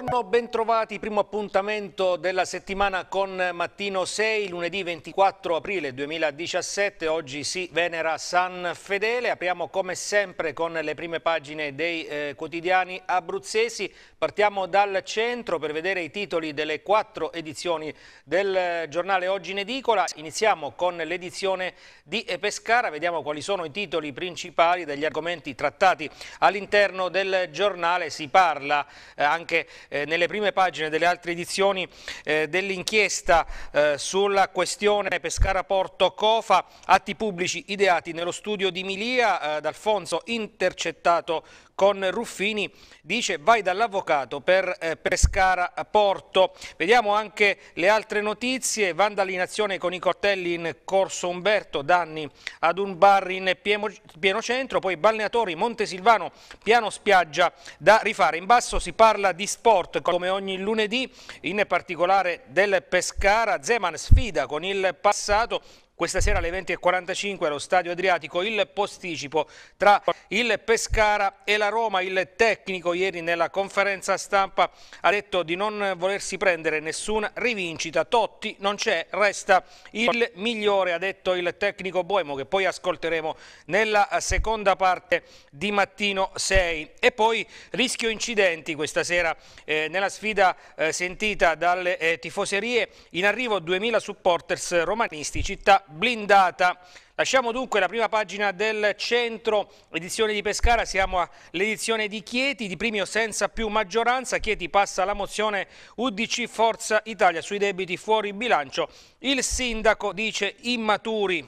Buongiorno, bentrovati. Primo appuntamento della settimana con Mattino 6, lunedì 24 aprile 2017. Oggi si venera San Fedele. Apriamo come sempre con le prime pagine dei eh, quotidiani abruzzesi. Partiamo dal centro per vedere i titoli delle quattro edizioni del eh, giornale Oggi in Edicola. Iniziamo con l'edizione di eh, Pescara. Vediamo quali sono i titoli principali degli argomenti trattati all'interno del giornale. Si parla eh, anche eh, nelle prime pagine delle altre edizioni eh, dell'inchiesta eh, sulla questione Pescara-Porto Cofa, atti pubblici ideati nello studio di Milia, eh, D'Alfonso intercettato con Ruffini, dice vai dall'avvocato per eh, Pescara Porto. Vediamo anche le altre notizie, vandali con i cortelli in Corso Umberto, danni ad un bar in Piemo, pieno centro, poi balneatori Montesilvano, piano spiaggia da rifare. In basso si parla di sport come ogni lunedì, in particolare del Pescara, Zeman sfida con il passato, questa sera alle 20.45 allo Stadio Adriatico il posticipo tra il Pescara e la Roma. Il tecnico ieri nella conferenza stampa ha detto di non volersi prendere nessuna rivincita. Totti non c'è, resta il migliore, ha detto il tecnico Boemo che poi ascolteremo nella seconda parte di mattino 6. E poi rischio incidenti questa sera eh, nella sfida eh, sentita dalle eh, tifoserie. In arrivo 2000 supporters romanisti, città blindata. Lasciamo dunque la prima pagina del centro edizione di Pescara, siamo all'edizione di Chieti, di primio senza più maggioranza, Chieti passa la mozione UDC Forza Italia sui debiti fuori bilancio, il sindaco dice immaturi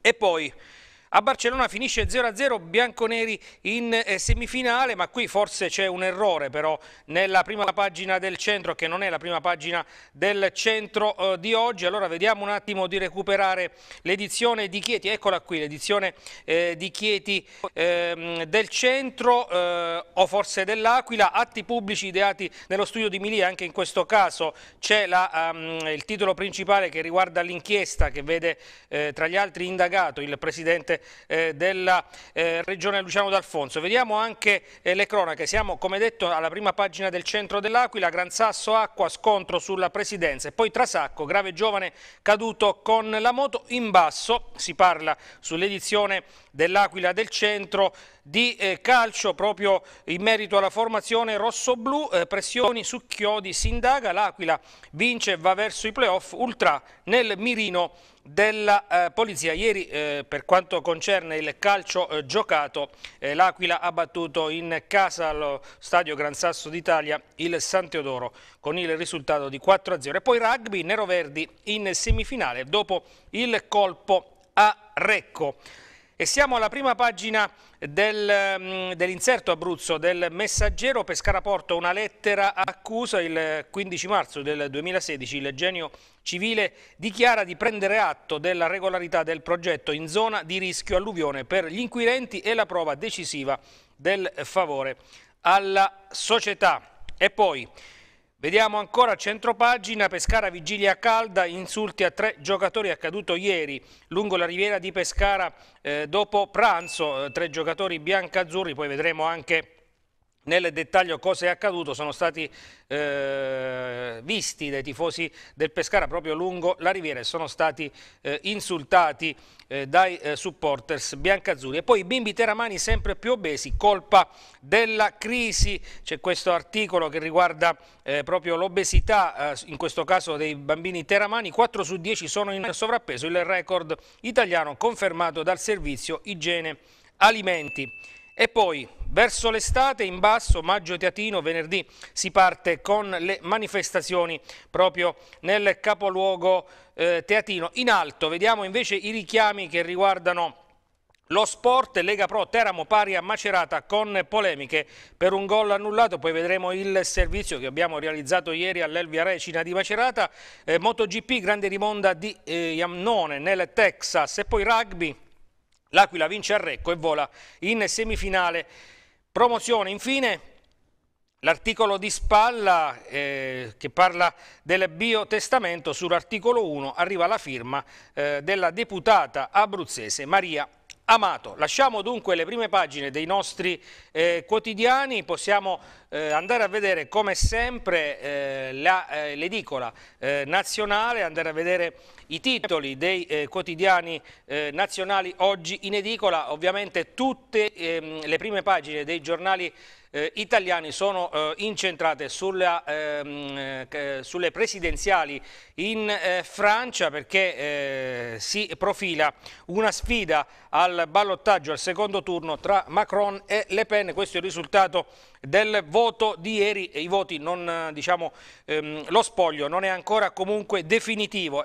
e poi... A Barcellona finisce 0-0 bianconeri in eh, semifinale, ma qui forse c'è un errore però nella prima pagina del centro, che non è la prima pagina del centro eh, di oggi. Allora vediamo un attimo di recuperare l'edizione di Chieti, eccola qui l'edizione eh, di Chieti eh, del centro eh, o forse dell'Aquila, atti pubblici ideati nello studio di Milia, anche in questo caso c'è um, il titolo principale che riguarda l'inchiesta che vede eh, tra gli altri indagato il presidente eh, della eh, regione Luciano D'Alfonso. Vediamo anche eh, le cronache, siamo come detto alla prima pagina del centro dell'Aquila, Gran Sasso Acqua, scontro sulla presidenza e poi Trasacco, grave giovane caduto con la moto in basso, si parla sull'edizione dell'Aquila del centro di eh, calcio proprio in merito alla formazione rosso-blu, eh, pressioni su Chiodi si indaga, l'Aquila vince e va verso i playoff, Ultra nel mirino della eh, polizia. Ieri eh, per quanto concerne il calcio eh, giocato eh, l'Aquila ha battuto in casa allo stadio Gran Sasso d'Italia il San Teodoro con il risultato di 4-0. E Poi rugby Nero Verdi in semifinale dopo il colpo a Recco. E siamo alla prima pagina del, mm, dell'inserto Abruzzo del messaggero Pescara Porto, una lettera accusa il 15 marzo del 2016 il genio civile dichiara di prendere atto della regolarità del progetto in zona di rischio alluvione per gli inquirenti e la prova decisiva del favore alla società. E poi Vediamo ancora a centropagina, Pescara vigilia calda, insulti a tre giocatori accaduto ieri lungo la riviera di Pescara eh, dopo pranzo, eh, tre giocatori bianca-azzurri, poi vedremo anche nel dettaglio cosa è accaduto sono stati eh, visti dai tifosi del Pescara proprio lungo la riviera e sono stati eh, insultati eh, dai eh, supporters biancazzurri e poi i bimbi teramani sempre più obesi colpa della crisi c'è questo articolo che riguarda eh, proprio l'obesità eh, in questo caso dei bambini teramani 4 su 10 sono in sovrappeso il record italiano confermato dal servizio igiene alimenti e poi verso l'estate in basso, maggio teatino, venerdì si parte con le manifestazioni proprio nel capoluogo eh, teatino. In alto vediamo invece i richiami che riguardano lo sport, Lega Pro Teramo pari a Macerata con polemiche per un gol annullato, poi vedremo il servizio che abbiamo realizzato ieri all'Elvia Recina di Macerata, eh, MotoGP, grande rimonda di eh, Iamnone nel Texas e poi rugby L'Aquila vince a Recco e vola in semifinale. Promozione infine L'articolo di spalla eh, che parla del biotestamento sull'articolo 1 arriva la firma eh, della deputata abruzzese Maria amato. Lasciamo dunque le prime pagine dei nostri eh, quotidiani, possiamo eh, andare a vedere come sempre eh, eh l'edicola eh, nazionale, andare a vedere i titoli dei eh, quotidiani nazionali oggi in edicola, ovviamente tutte ehm, le prime pagine dei giornali eh, italiani sono eh, incentrate sulla, ehm, eh, sulle presidenziali in eh, Francia perché eh, si profila una sfida al ballottaggio al secondo turno tra Macron e Le Pen. Questo è il risultato del voto di ieri. I voti non, diciamo, ehm, lo spoglio non è ancora comunque definitivo.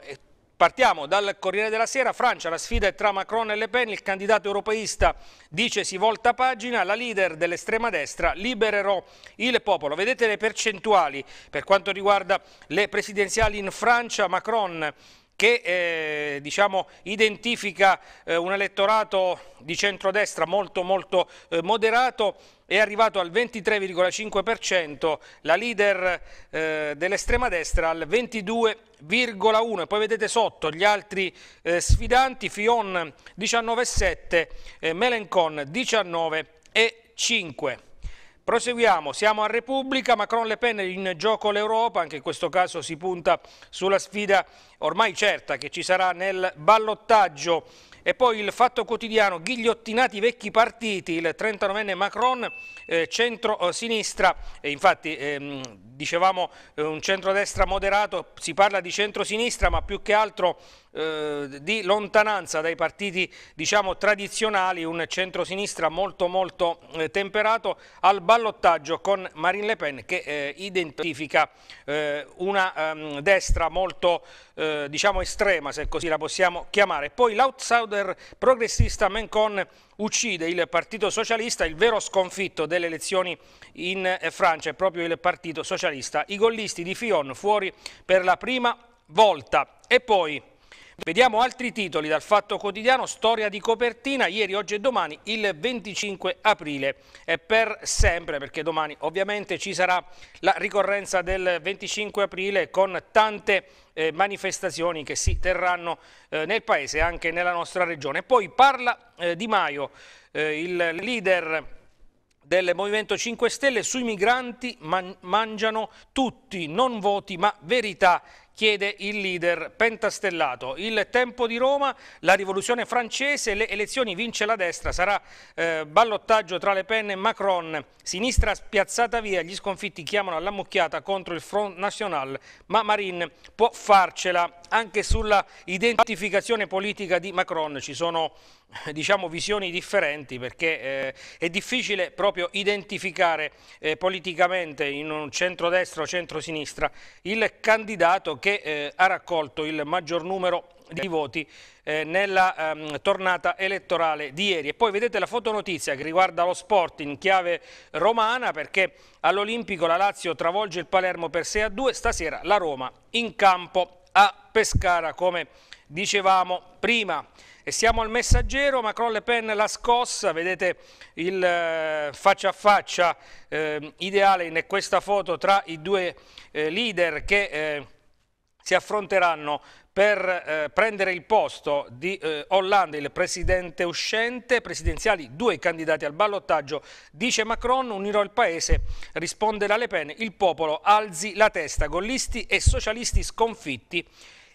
Partiamo dal Corriere della Sera, Francia, la sfida è tra Macron e Le Pen, il candidato europeista dice si volta pagina, la leader dell'estrema destra libererò il popolo. Vedete le percentuali per quanto riguarda le presidenziali in Francia, Macron che eh, diciamo, identifica eh, un elettorato di centrodestra molto, molto eh, moderato è arrivato al 23,5%, la leader eh, dell'estrema destra al 22,1% e poi vedete sotto gli altri eh, sfidanti, Fion 19,7%, eh, Melencon 19,5%. Proseguiamo, siamo a Repubblica, Macron Le Pen in gioco l'Europa, anche in questo caso si punta sulla sfida ormai certa che ci sarà nel ballottaggio. E poi il fatto quotidiano, ghigliottinati vecchi partiti, il 39enne Macron, eh, centro-sinistra, e infatti ehm, dicevamo eh, un centro-destra moderato, si parla di centro-sinistra ma più che altro eh, di lontananza dai partiti diciamo, tradizionali, un centrosinistra molto molto eh, temperato al ballottaggio con Marine Le Pen che eh, identifica eh, una um, destra molto eh, diciamo estrema se così la possiamo chiamare. Poi l'outsider progressista Mencon uccide il Partito Socialista, il vero sconfitto delle elezioni in Francia è proprio il Partito Socialista. I gollisti di Fion fuori per la prima volta e poi Vediamo altri titoli dal Fatto Quotidiano, storia di copertina, ieri, oggi e domani, il 25 aprile e per sempre, perché domani ovviamente ci sarà la ricorrenza del 25 aprile con tante eh, manifestazioni che si terranno eh, nel Paese e anche nella nostra regione. Poi parla eh, Di Maio, eh, il leader del Movimento 5 Stelle sui migranti man mangiano tutti, non voti ma verità chiede il leader pentastellato. Il tempo di Roma, la rivoluzione francese, le elezioni vince la destra, sarà eh, ballottaggio tra Le Pen e Macron, sinistra spiazzata via, gli sconfitti chiamano alla mucchiata contro il Front National, ma Marine può farcela anche sulla identificazione politica di Macron, ci sono diciamo, visioni differenti perché eh, è difficile proprio identificare eh, politicamente in un centrodestra o centrosinistra il candidato che eh, ha raccolto il maggior numero di voti eh, nella ehm, tornata elettorale di ieri. E poi vedete la fotonotizia che riguarda lo sport in chiave romana perché all'Olimpico la Lazio travolge il Palermo per 6 a 2, stasera la Roma in campo a Pescara come dicevamo prima. E siamo al messaggero, Macron Le Pen la scossa, vedete il eh, faccia a faccia eh, ideale in questa foto tra i due eh, leader che eh, si affronteranno per eh, prendere il posto di eh, Hollande, il presidente uscente, presidenziali due candidati al ballottaggio, dice Macron, unirò il paese, risponde la Le Pen, il popolo alzi la testa, gollisti e socialisti sconfitti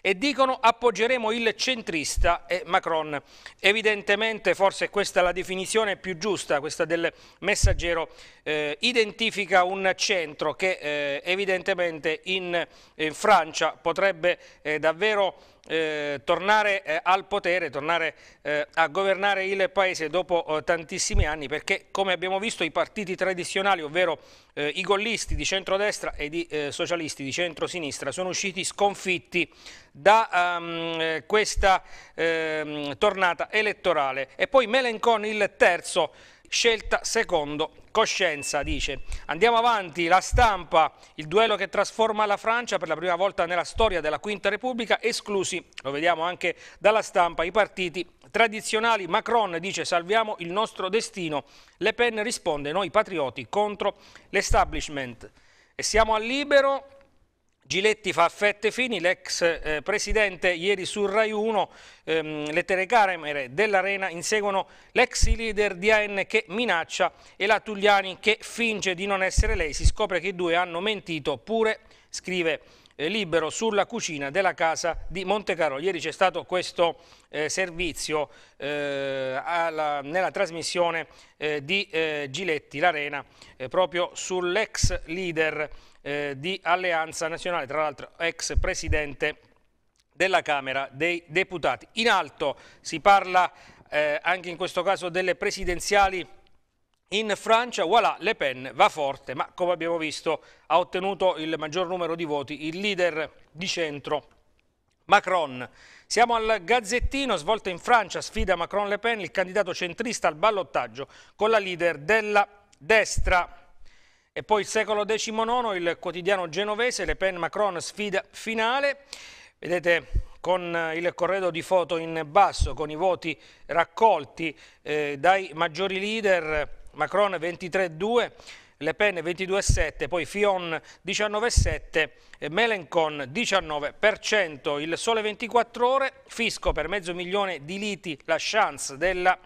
e dicono appoggeremo il centrista e Macron. Evidentemente forse questa è la definizione più giusta, questa del messaggero eh, identifica un centro che eh, evidentemente in, in, Francia potrebbe eh, davvero eh, tornare eh, al potere, tornare eh, a governare il Paese dopo eh, tantissimi anni perché come abbiamo visto i partiti tradizionali, ovvero eh, i gollisti di centrodestra e i eh, socialisti di centrosinistra sono usciti sconfitti da um, questa ehm, tornata elettorale. E poi Melencon il terzo scelta secondo coscienza, dice. Andiamo avanti, la stampa, il duello che trasforma la Francia per la prima volta nella storia della Quinta Repubblica, esclusi, lo vediamo anche dalla stampa, i partiti tradizionali. Macron dice salviamo il nostro destino, Le Pen risponde noi patrioti contro l'establishment. E siamo al libero, Giletti fa fette fini, l'ex eh, presidente ieri su Rai 1, ehm, le telecamere dell'Arena inseguono l'ex leader di AN che minaccia e la Tugliani che finge di non essere lei, si scopre che i due hanno mentito pure, scrive eh, libero sulla cucina della casa di Monte Carlo. Ieri c'è stato questo eh, servizio eh, alla, nella trasmissione eh, di eh, Giletti, l'Arena, eh, proprio sull'ex leader di Alleanza Nazionale, tra l'altro ex presidente della Camera dei Deputati. In alto si parla anche in questo caso delle presidenziali in Francia, voilà, Le Pen va forte, ma come abbiamo visto ha ottenuto il maggior numero di voti il leader di centro Macron. Siamo al Gazzettino, svolta in Francia, sfida Macron-Le Pen, il candidato centrista al ballottaggio con la leader della destra. E poi il secolo XIX, il quotidiano genovese, Le Pen-Macron sfida finale. Vedete con il corredo di foto in basso, con i voti raccolti eh, dai maggiori leader Macron 23,2, Le Pen 22,7, poi Fion 19,7, Melencon 19%. Il sole 24 ore, fisco per mezzo milione di liti, la chance della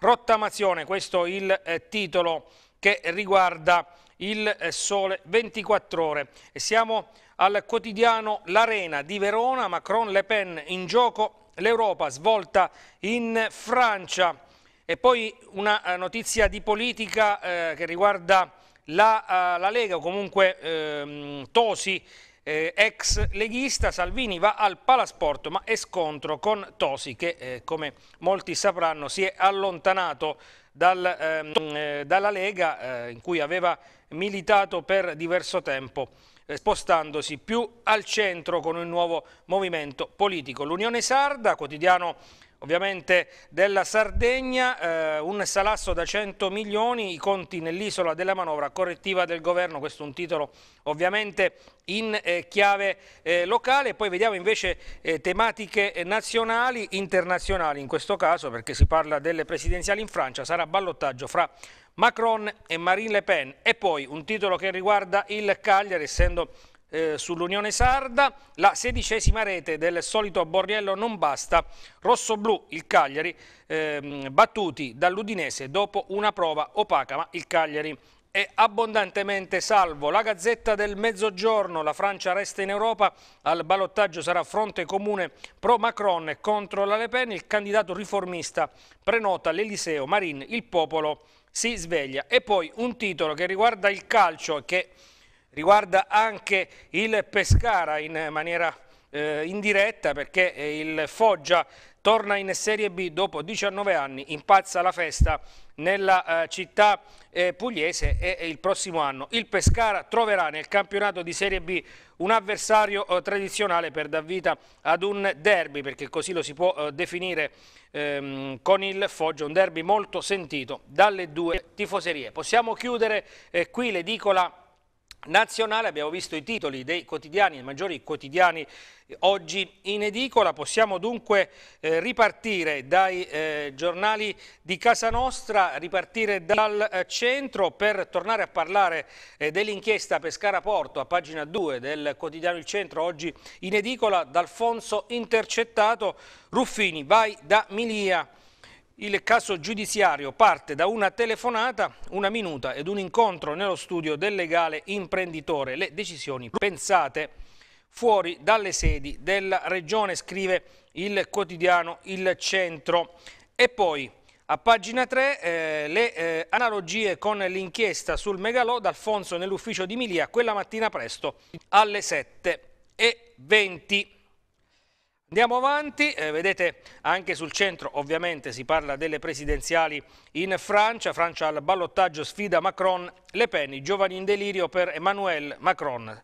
rottamazione. Questo è il eh, titolo che riguarda il eh, sole 24 ore. E siamo al quotidiano L'Arena di Verona, Macron-Le Pen in gioco, l'Europa svolta in Francia. E poi una eh, notizia di politica eh, che riguarda la, uh, la, Lega o comunque ehm, Tosi, eh, ex leghista, Salvini va al Palasporto ma è scontro con Tosi che eh, come molti sapranno si è allontanato dal, ehm, eh, dalla Lega in cui aveva militato per diverso tempo spostandosi più al centro con il nuovo movimento politico. L'Unione Sarda, quotidiano ovviamente della Sardegna, eh, un salasso da 100 milioni, i conti nell'isola della manovra correttiva del governo, questo è un titolo ovviamente in eh, chiave eh, locale, poi vediamo invece eh, tematiche nazionali, internazionali in questo caso perché si parla delle presidenziali in Francia, sarà ballottaggio fra Macron e Marine Le Pen e poi un titolo che riguarda il Cagliari essendo eh, sull'Unione Sarda, la sedicesima rete del solito Borriello non basta, rosso-blu il Cagliari, eh, battuti dall'Udinese dopo una prova opaca, ma il Cagliari è abbondantemente salvo. La Gazzetta del Mezzogiorno, la Francia resta in Europa, al ballottaggio sarà fronte comune pro Macron contro la Le Pen, il candidato riformista prenota l'Eliseo, Marin, il popolo si sveglia. E poi un titolo che riguarda il calcio che riguarda anche il Pescara in maniera eh, indiretta perché eh, il Foggia torna in Serie B dopo 19 anni, impazza la festa nella eh, città eh, pugliese e, e, il prossimo anno il Pescara troverà nel campionato di Serie B un avversario eh, tradizionale per dar vita ad un derby perché così lo si può eh, definire ehm, con il Foggia, un derby molto sentito dalle due tifoserie. Possiamo chiudere eh, qui l'edicola nazionale, abbiamo visto i titoli dei quotidiani, i maggiori quotidiani eh, oggi in edicola, possiamo dunque eh, ripartire dai eh, giornali di casa nostra, ripartire dal eh, centro per tornare a parlare eh, dell'inchiesta Pescara Porto a pagina 2 del quotidiano Il Centro, oggi in edicola, D'Alfonso intercettato, Ruffini vai da Milia il caso giudiziario parte da una telefonata, una minuta ed un incontro nello studio del legale imprenditore. Le decisioni pensate fuori dalle sedi della regione, scrive il quotidiano Il Centro. E poi a pagina 3 eh, le eh, analogie con l'inchiesta sul megalò d'Alfonso nell'ufficio di Milia quella mattina presto alle 7.20. Andiamo avanti, eh, vedete anche sul centro ovviamente si parla delle presidenziali in Francia, Francia al ballottaggio sfida Macron, Le Pen, i giovani in delirio per Emmanuel Macron.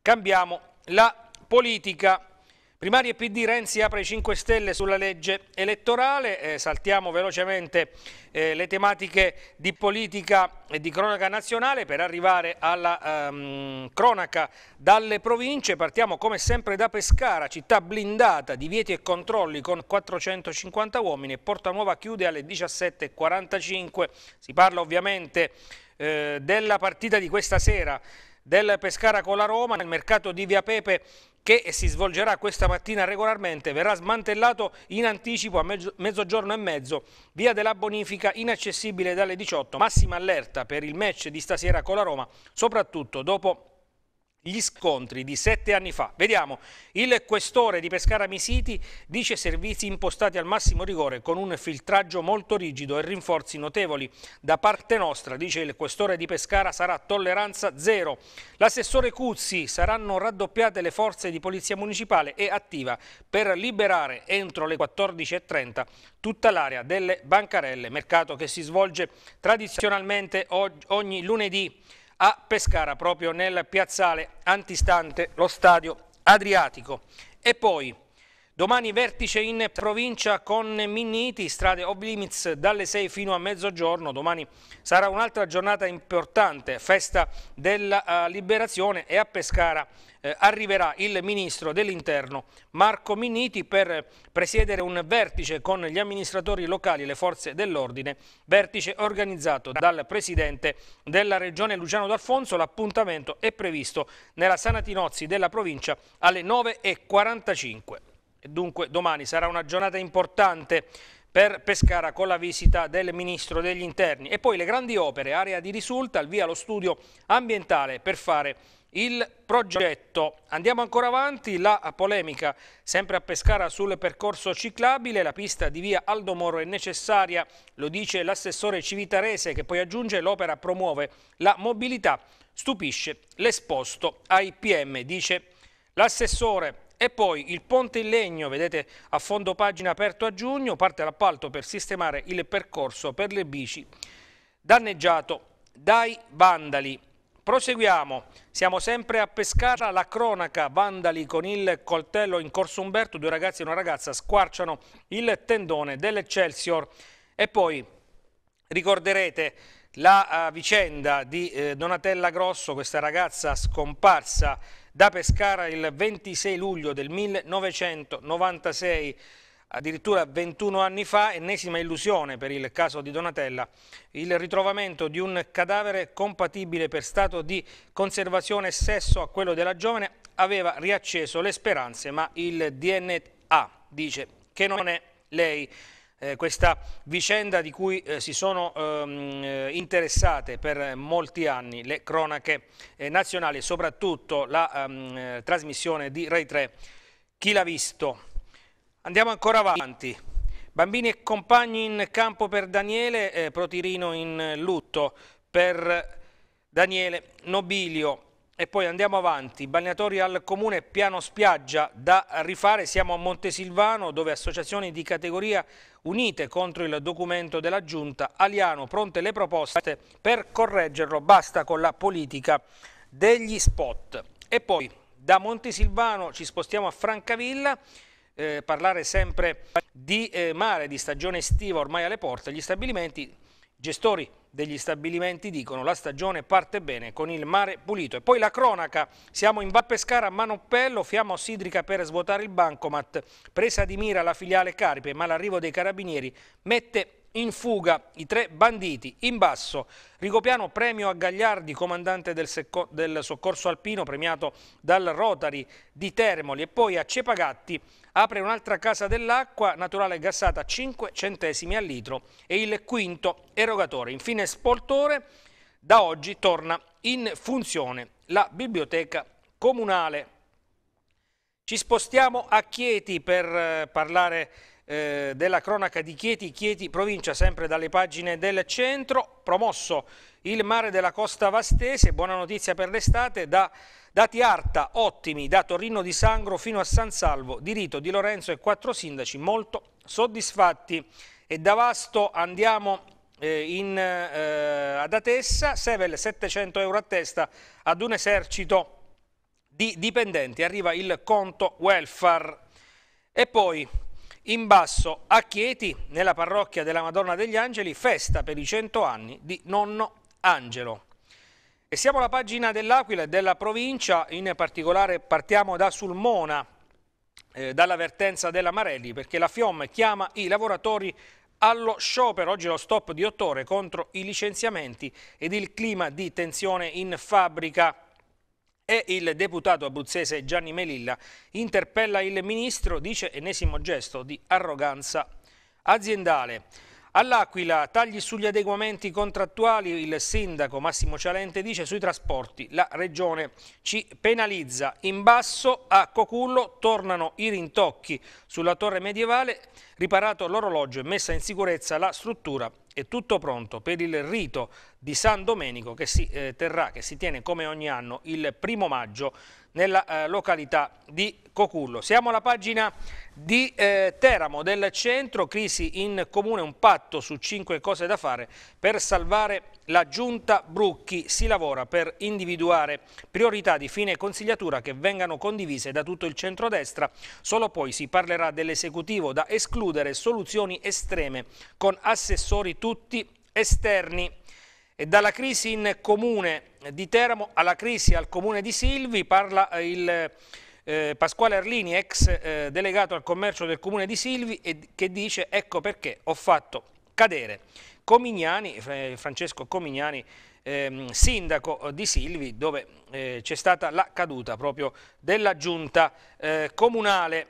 Cambiamo la politica. Primarie PD Renzi apre i 5 Stelle sulla legge elettorale, eh, saltiamo velocemente eh, le tematiche di politica e di cronaca nazionale per arrivare alla ehm, cronaca dalle province, partiamo come sempre da Pescara, città blindata, di vieti e controlli con 450 uomini e Porta Nuova chiude alle 17.45, si parla ovviamente eh, della partita di questa sera del Pescara con la Roma, nel mercato di Via Pepe che si svolgerà questa mattina regolarmente, verrà smantellato in anticipo a mezzo, mezzogiorno e mezzo, via della bonifica inaccessibile dalle 18, massima allerta per il match di stasera con la Roma, soprattutto dopo gli scontri di sette anni fa. Vediamo, il questore di Pescara Misiti dice servizi impostati al massimo rigore con un filtraggio molto rigido e rinforzi notevoli. Da parte nostra, dice il questore di Pescara, sarà tolleranza zero. L'assessore Cuzzi saranno raddoppiate le forze di polizia municipale e attiva per liberare entro le 14.30 tutta l'area delle bancarelle, mercato che si svolge tradizionalmente ogni lunedì a Pescara, proprio nel piazzale antistante lo stadio Adriatico. E poi Domani vertice in provincia con Minniti, strade off dalle 6 fino a mezzogiorno. Domani sarà un'altra giornata importante, festa della eh, liberazione e a Pescara eh, arriverà il ministro dell'interno Marco Minniti per presiedere un vertice con gli amministratori locali e le forze dell'ordine, vertice organizzato dal presidente della regione Luciano D'Alfonso. L'appuntamento è previsto nella Sanatinozzi della provincia alle 9.45. Dunque domani sarà una giornata importante per Pescara con la visita del Ministro degli Interni. E poi le grandi opere, area di risulta, il via lo studio ambientale per fare il progetto. Andiamo ancora avanti, la polemica sempre a Pescara sul percorso ciclabile, la pista di via Aldo Moro è necessaria, lo dice l'assessore Civitarese che poi aggiunge l'opera promuove la mobilità, stupisce l'esposto ai PM, dice l'assessore Civitarese. E poi il ponte in legno, vedete a fondo pagina aperto a giugno, parte l'appalto per sistemare il percorso per le bici danneggiato dai vandali. Proseguiamo, siamo sempre a Pescara, la cronaca, vandali con il coltello in Corso Umberto, due ragazzi e una ragazza squarciano il tendone dell'Excelsior e poi ricorderete la uh, vicenda di eh, Donatella Grosso, questa ragazza scomparsa da Pescara il 26 luglio del 1996 addirittura 21 anni fa, ennesima illusione per il caso di Donatella, il ritrovamento di un cadavere compatibile per stato di conservazione e sesso a quello della giovane aveva riacceso le speranze, ma il DNA dice che non è lei eh, questa vicenda di cui eh, si sono ehm, eh, interessate per molti anni le cronache eh, nazionali e soprattutto la ehm, eh, trasmissione di Rai 3 Chi l'ha visto? Andiamo ancora avanti. Bambini e compagni in campo per Daniele, eh, Protirino in lutto per Daniele Nobilio. E poi andiamo avanti, balneatori al comune, piano spiaggia da rifare, siamo a Montesilvano dove associazioni di categoria unite contro il documento della giunta, Aliano pronte le proposte per correggerlo, basta con la politica degli spot. E poi da Montesilvano ci spostiamo a Francavilla, eh, parlare sempre di eh, mare, di stagione estiva ormai alle porte, gli stabilimenti Gestori degli stabilimenti dicono la stagione parte bene con il mare pulito. E poi la cronaca, siamo in Vappescara a Manoppello, fiamma ossidrica per svuotare il bancomat, presa di mira la filiale Carpe, ma l'arrivo dei carabinieri mette in fuga i tre banditi. In basso, Rigopiano premio a Gagliardi, comandante del, del, soccorso alpino, premiato dal Rotary di Termoli. E poi a Cepagatti apre un'altra casa dell'acqua, naturale gassata a 5 centesimi al litro e il quinto erogatore. Infine Spoltore, da oggi torna in funzione la biblioteca comunale. Ci spostiamo a Chieti per eh, parlare di... Eh, della cronaca di Chieti, Chieti provincia, sempre dalle pagine del centro, promosso il mare della costa vastese, buona notizia per l'estate, da dati Arta ottimi, da Torino di Sangro fino a San Salvo, di Rito, di Lorenzo e quattro sindaci molto soddisfatti. E da Vasto andiamo eh, in, eh, ad Atessa, Sevel 700 euro a testa ad un esercito di dipendenti, arriva il conto welfare. E poi in basso a Chieti, nella parrocchia della Madonna degli Angeli, festa per i cento anni di nonno Angelo. E siamo alla pagina dell'Aquila e della provincia, in particolare partiamo da Sulmona, eh, dall'avvertenza della Marelli, perché la FIOM chiama i lavoratori allo sciopero, oggi lo stop di otto ore contro i licenziamenti ed il clima di tensione in fabbrica e il deputato abruzzese Gianni Melilla interpella il ministro, dice ennesimo gesto di arroganza aziendale. All'Aquila tagli sugli adeguamenti contrattuali, il sindaco Massimo Cialente dice sui trasporti, la regione ci penalizza. In basso a Cocullo tornano i rintocchi, sulla torre medievale riparato l'orologio e messa in sicurezza la struttura è tutto pronto per il rito di San Domenico che si eh, terrà, che si tiene come ogni anno il primo maggio nella eh, località di Cocullo. Siamo alla pagina di eh, Teramo del centro, crisi in comune, un patto su cinque cose da fare per salvare la giunta Brucchi. Si lavora per individuare priorità di fine consigliatura che vengano condivise da tutto il centrodestra, solo poi si parlerà barra dell'esecutivo da escludere soluzioni estreme con assessori tutti esterni. E dalla crisi in comune di Teramo alla crisi al comune di Silvi parla eh, il eh, Pasquale Arlini, ex eh, delegato al commercio del comune di Silvi, e, che dice ecco perché ho fatto cadere Comignani, eh, Francesco Comignani, ehm, sindaco di Silvi, dove eh, c'è stata la caduta proprio della giunta eh, comunale.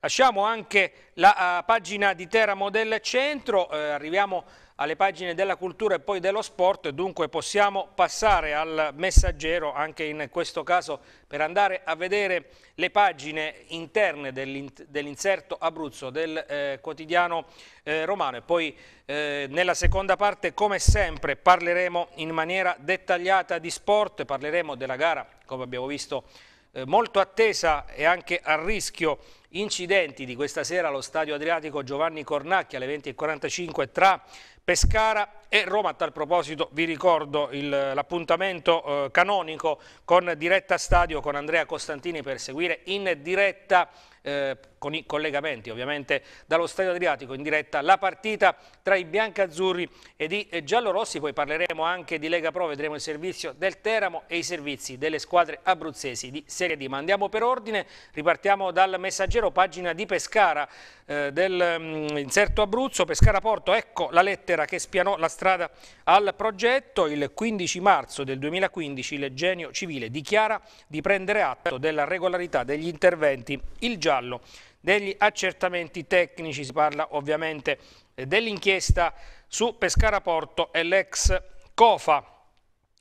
Lasciamo anche la uh, pagina di Teramo del centro, eh, arriviamo alle pagine della cultura e poi dello sport, dunque possiamo passare al messaggero anche in questo caso per andare a vedere le pagine interne dell'inserto Abruzzo del eh, quotidiano eh, romano e poi eh, nella seconda parte come sempre parleremo in maniera dettagliata di sport, parleremo della gara come abbiamo visto eh, molto attesa e anche a rischio Incidenti di questa sera allo stadio Adriatico Giovanni Cornacchia alle 20.45 tra Pescara e Roma. A tal proposito vi ricordo l'appuntamento eh, canonico con Diretta Stadio con Andrea Costantini per seguire in diretta eh, con i collegamenti ovviamente dallo Stadio Adriatico in diretta la partita tra i biancazzurri ed i eh, giallorossi, poi parleremo anche di Lega Pro, vedremo il servizio del Teramo e i servizi delle squadre abruzzesi di Serie D. Ma andiamo per ordine, ripartiamo dal messaggero pagina di Pescara eh, del mh, mm, inserto Abruzzo, Pescara Porto, ecco la lettera Matera che spianò la strada al progetto. Il 15 marzo del 2015 il genio civile dichiara di prendere atto della regolarità degli interventi. Il giallo degli accertamenti tecnici, si parla ovviamente eh, dell'inchiesta su Pescara Porto e l'ex COFA.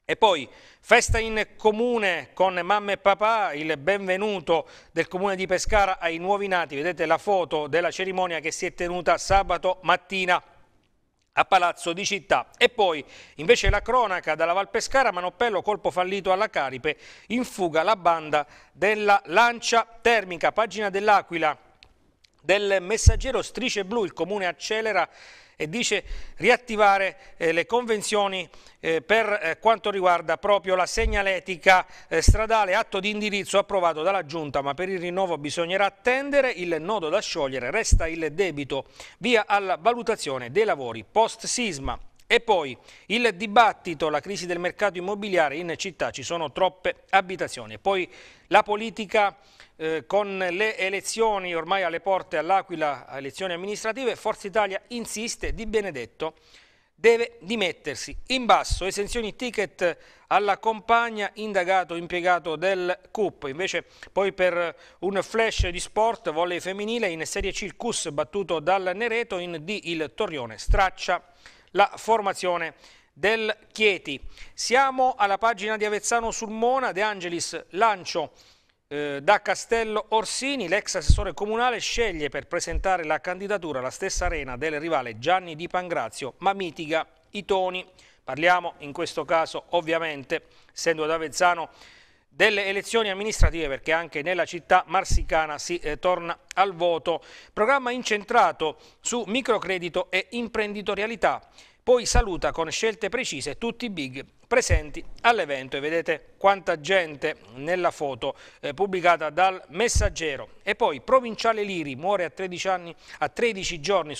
E poi festa in comune con mamma e papà, il benvenuto del comune di Pescara ai nuovi nati, vedete la foto della cerimonia che si è tenuta sabato mattina a Palazzo di Città. E poi, invece la cronaca dalla Val Pescara, Manopello colpo fallito alla Caripe, in fuga la banda della lancia termica, pagina dell'Aquila. Del messaggero strisce blu, il comune accelera e dice riattivare eh, le convenzioni eh, per eh, quanto riguarda proprio la segnaletica eh, stradale, atto di indirizzo approvato dalla Giunta, ma per il rinnovo bisognerà attendere il nodo da sciogliere, resta il debito, via alla valutazione dei lavori post-sisma. E poi il dibattito, la crisi del mercato immobiliare in città, ci sono troppe abitazioni. E poi la politica eh, con le elezioni ormai alle porte all'Aquila, elezioni amministrative, Forza Italia insiste, Di Benedetto deve dimettersi. In basso, esenzioni ticket alla compagna indagato impiegato del CUP. Invece poi per un flash di sport, volley femminile, in Serie C il CUS battuto dal Nereto, in D il Torrione straccia la formazione del Chieti. Siamo alla pagina di Avezzano sul Mona, De Angelis lancio eh, da Castello Orsini, l'ex assessore comunale sceglie per presentare la candidatura alla stessa arena del rivale Gianni Di Pangrazio, ma mitiga i toni. Parliamo in questo caso ovviamente, essendo ad Avezzano, delle elezioni amministrative perché anche nella città marsicana si eh, torna al voto. Programma incentrato su microcredito e imprenditorialità. Poi saluta con scelte precise tutti i big presenti all'evento e vedete quanta gente nella foto eh, pubblicata dal Messaggero. E poi Provinciale Liri muore a 13, anni, a 13 giorni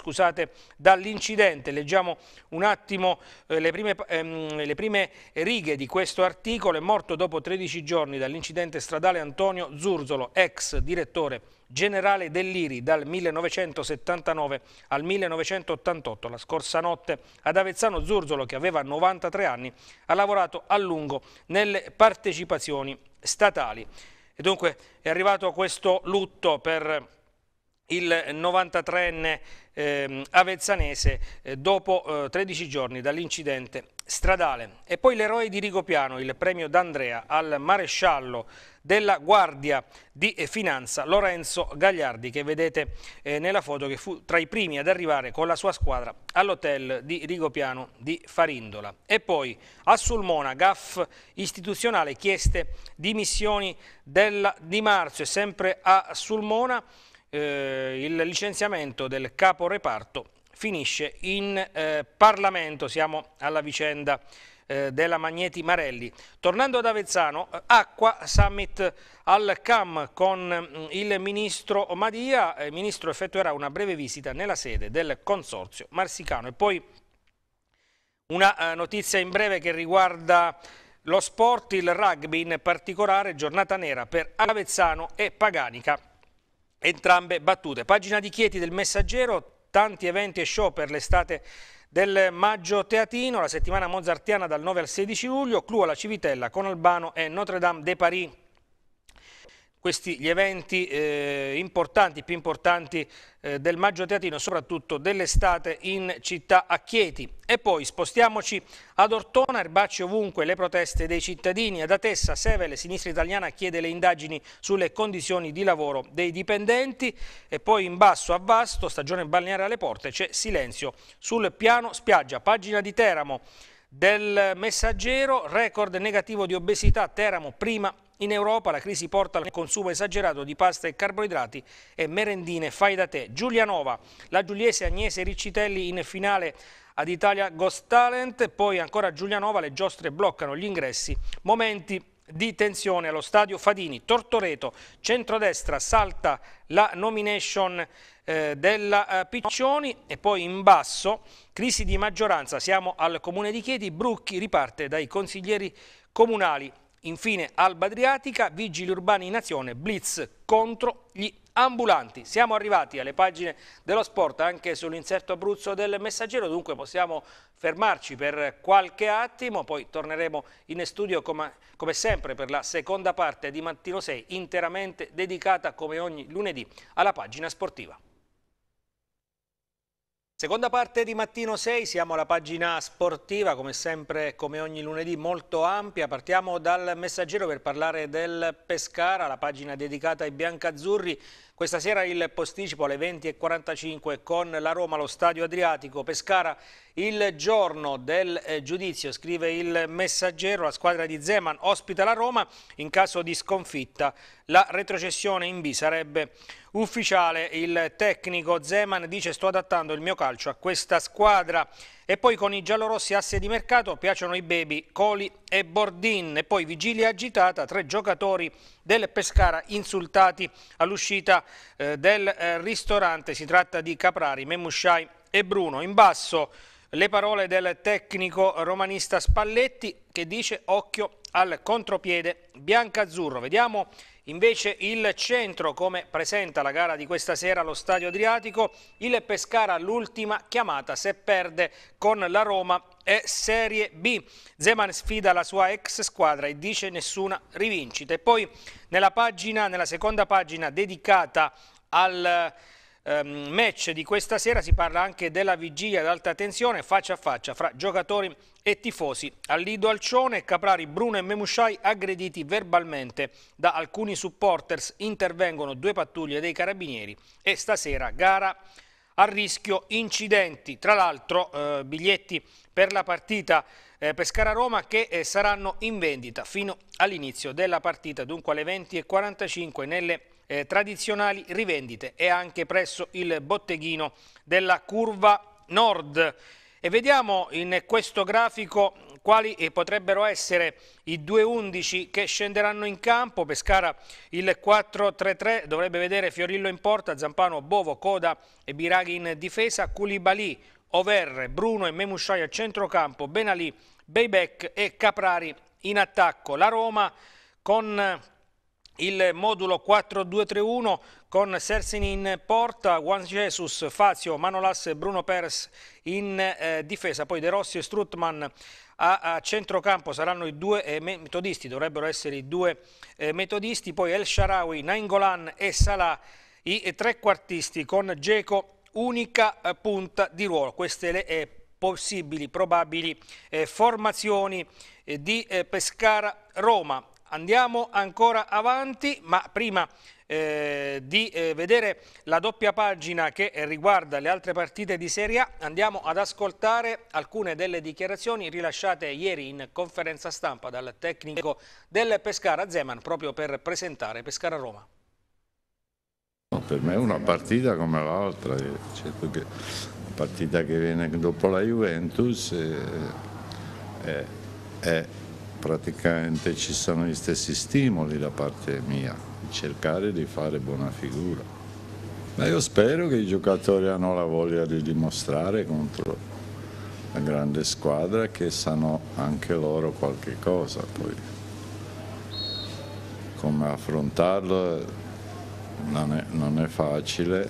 dall'incidente. Leggiamo un attimo eh, le, prime, ehm, le prime righe di questo articolo. È morto dopo 13 giorni dall'incidente stradale Antonio Zurzolo, ex direttore generale dell'Iri dal 1979 al 1988. La scorsa notte ad Avezzano Zurzolo, che aveva 93 anni, ha lavorato a lungo nelle partecipazioni statali. E dunque è arrivato questo lutto per il 93enne eh, avezzanese eh, dopo eh, 13 giorni dall'incidente stradale. E poi l'eroe di Rigopiano, il premio d'Andrea al maresciallo della Guardia di Finanza Lorenzo Gagliardi che vedete eh, nella foto che fu tra i primi ad arrivare con la sua squadra all'hotel di Rigopiano di Farindola. E poi a Sulmona GAF istituzionale chieste dimissioni della, di marzo e sempre a Sulmona eh, il licenziamento del capo reparto finisce in eh, Parlamento, siamo alla vicenda eh, della Magneti Marelli. Tornando ad Avezzano, eh, Acqua Summit al CAM con mm, il ministro Madia, il eh, ministro effettuerà una breve visita nella sede del consorzio marsicano e poi una eh, notizia in breve che riguarda lo sport, il rugby in particolare, giornata nera per Avezzano e Paganica entrambe battute. Pagina di Chieti del Messaggero, tanti eventi e show per l'estate del maggio teatino, la settimana mozartiana dal 9 al 16 luglio, Clou alla Civitella con Albano e Notre Dame de Paris questi gli eventi eh, importanti, più importanti eh, del maggio teatino, soprattutto dell'estate in città a Chieti. E poi spostiamoci ad Ortona, erbacce ovunque le proteste dei cittadini. Ad Atessa, Sevele, Sinistra Italiana chiede le indagini sulle condizioni di lavoro dei dipendenti. E poi in basso a Vasto, stagione balneare alle porte, c'è silenzio sul piano spiaggia. Pagina di Teramo del messaggero, record negativo di obesità, Teramo prima in Europa la crisi porta al consumo esagerato di pasta e carboidrati e merendine fai da te. Giulianova, la giuliese Agnese Riccitelli in finale ad Italia Ghost Talent, e poi ancora Giulianova le giostre bloccano gli ingressi, momenti di tensione allo stadio Fadini, Tortoreto, centrodestra salta la nomination eh, della eh, Piccioni e poi in basso crisi di maggioranza, siamo al comune di Chieti, Brucchi riparte dai consiglieri comunali Infine Alba Adriatica, vigili urbani in azione, blitz contro gli ambulanti. Siamo arrivati alle pagine dello sport anche sull'inserto Abruzzo del Messaggero, dunque possiamo fermarci per qualche attimo, poi torneremo in studio come, come sempre per la seconda parte di Mattino 6 interamente dedicata come ogni lunedì alla pagina sportiva. Seconda parte di Mattino 6, siamo alla pagina sportiva, come sempre, come ogni lunedì, molto ampia. Partiamo dal messaggero per parlare del Pescara, la pagina dedicata ai biancazzurri questa sera il posticipo alle 20.45 con la Roma allo Stadio Adriatico. Pescara il giorno del eh, giudizio, scrive il messaggero, la squadra di Zeman ospita la Roma. In caso di sconfitta la retrocessione in B sarebbe ufficiale. Il tecnico Zeman dice sto adattando il mio calcio a questa squadra. E poi con i giallorossi asse di mercato piacciono i baby, Coli e Bordin. E poi vigilia agitata, tre giocatori del Pescara insultati all'uscita eh, del eh, ristorante. Si tratta di Caprari, Memusciai e Bruno. In basso le parole del tecnico romanista Spalletti che dice occhio al contropiede bianca-azzurro. Vediamo Invece il centro, come presenta la gara di questa sera allo Stadio Adriatico, il Pescara l'ultima chiamata se perde con la Roma è Serie B. Zeman sfida la sua ex squadra e dice nessuna rivincita. E poi nella, pagina, nella seconda pagina dedicata al ehm, match di questa sera si parla anche della vigilia ad alta tensione faccia a faccia fra giocatori e tifosi. A Lido Alcione, Caprari, Bruno e Memusciai aggrediti verbalmente da alcuni supporters, intervengono due pattuglie dei carabinieri e stasera gara a rischio incidenti. Tra l'altro eh, biglietti per la partita eh, Pescara-Roma che eh, saranno in vendita fino all'inizio della partita, dunque alle 20.45 nelle eh, tradizionali rivendite e anche presso il botteghino della Curva Nord. E vediamo in questo grafico quali eh, potrebbero essere i due 11 che scenderanno in campo. Pescara il 4-3-3 dovrebbe vedere Fiorillo in porta, Zampano, Bovo, Coda e Biraghi in difesa, Culibali, Overre, Bruno e Memusciai al centrocampo, Benali, Beybeck e Caprari in attacco. La Roma con il modulo 4-2-3-1 con Sersin in porta, Juan Jesus, Fazio, Manolas e Bruno Perez in eh, difesa, poi De Rossi e Strutman a, a centrocampo saranno i due eh, metodisti, dovrebbero essere i due eh, metodisti, poi El Sharawi, Naingolan e Salah i tre quartisti con Geco unica eh, punta di ruolo. Queste le eh, possibili, probabili eh, formazioni di Pescara-Roma. Andiamo ancora avanti, ma prima eh, di eh, vedere la doppia pagina che riguarda le altre partite di Serie A, andiamo ad ascoltare alcune delle dichiarazioni rilasciate ieri in conferenza stampa dal tecnico del Pescara Zeman proprio per presentare Pescara Roma. Per me è una partita come l'altra, eh, certo che una partita che viene dopo la Juventus eh, è, è praticamente ci sono gli stessi stimoli da parte mia, di cercare di fare buona figura. Ma io spero che i giocatori hanno la voglia di dimostrare contro la grande squadra che sanno anche loro qualche cosa, poi come affrontarlo non è, non è facile,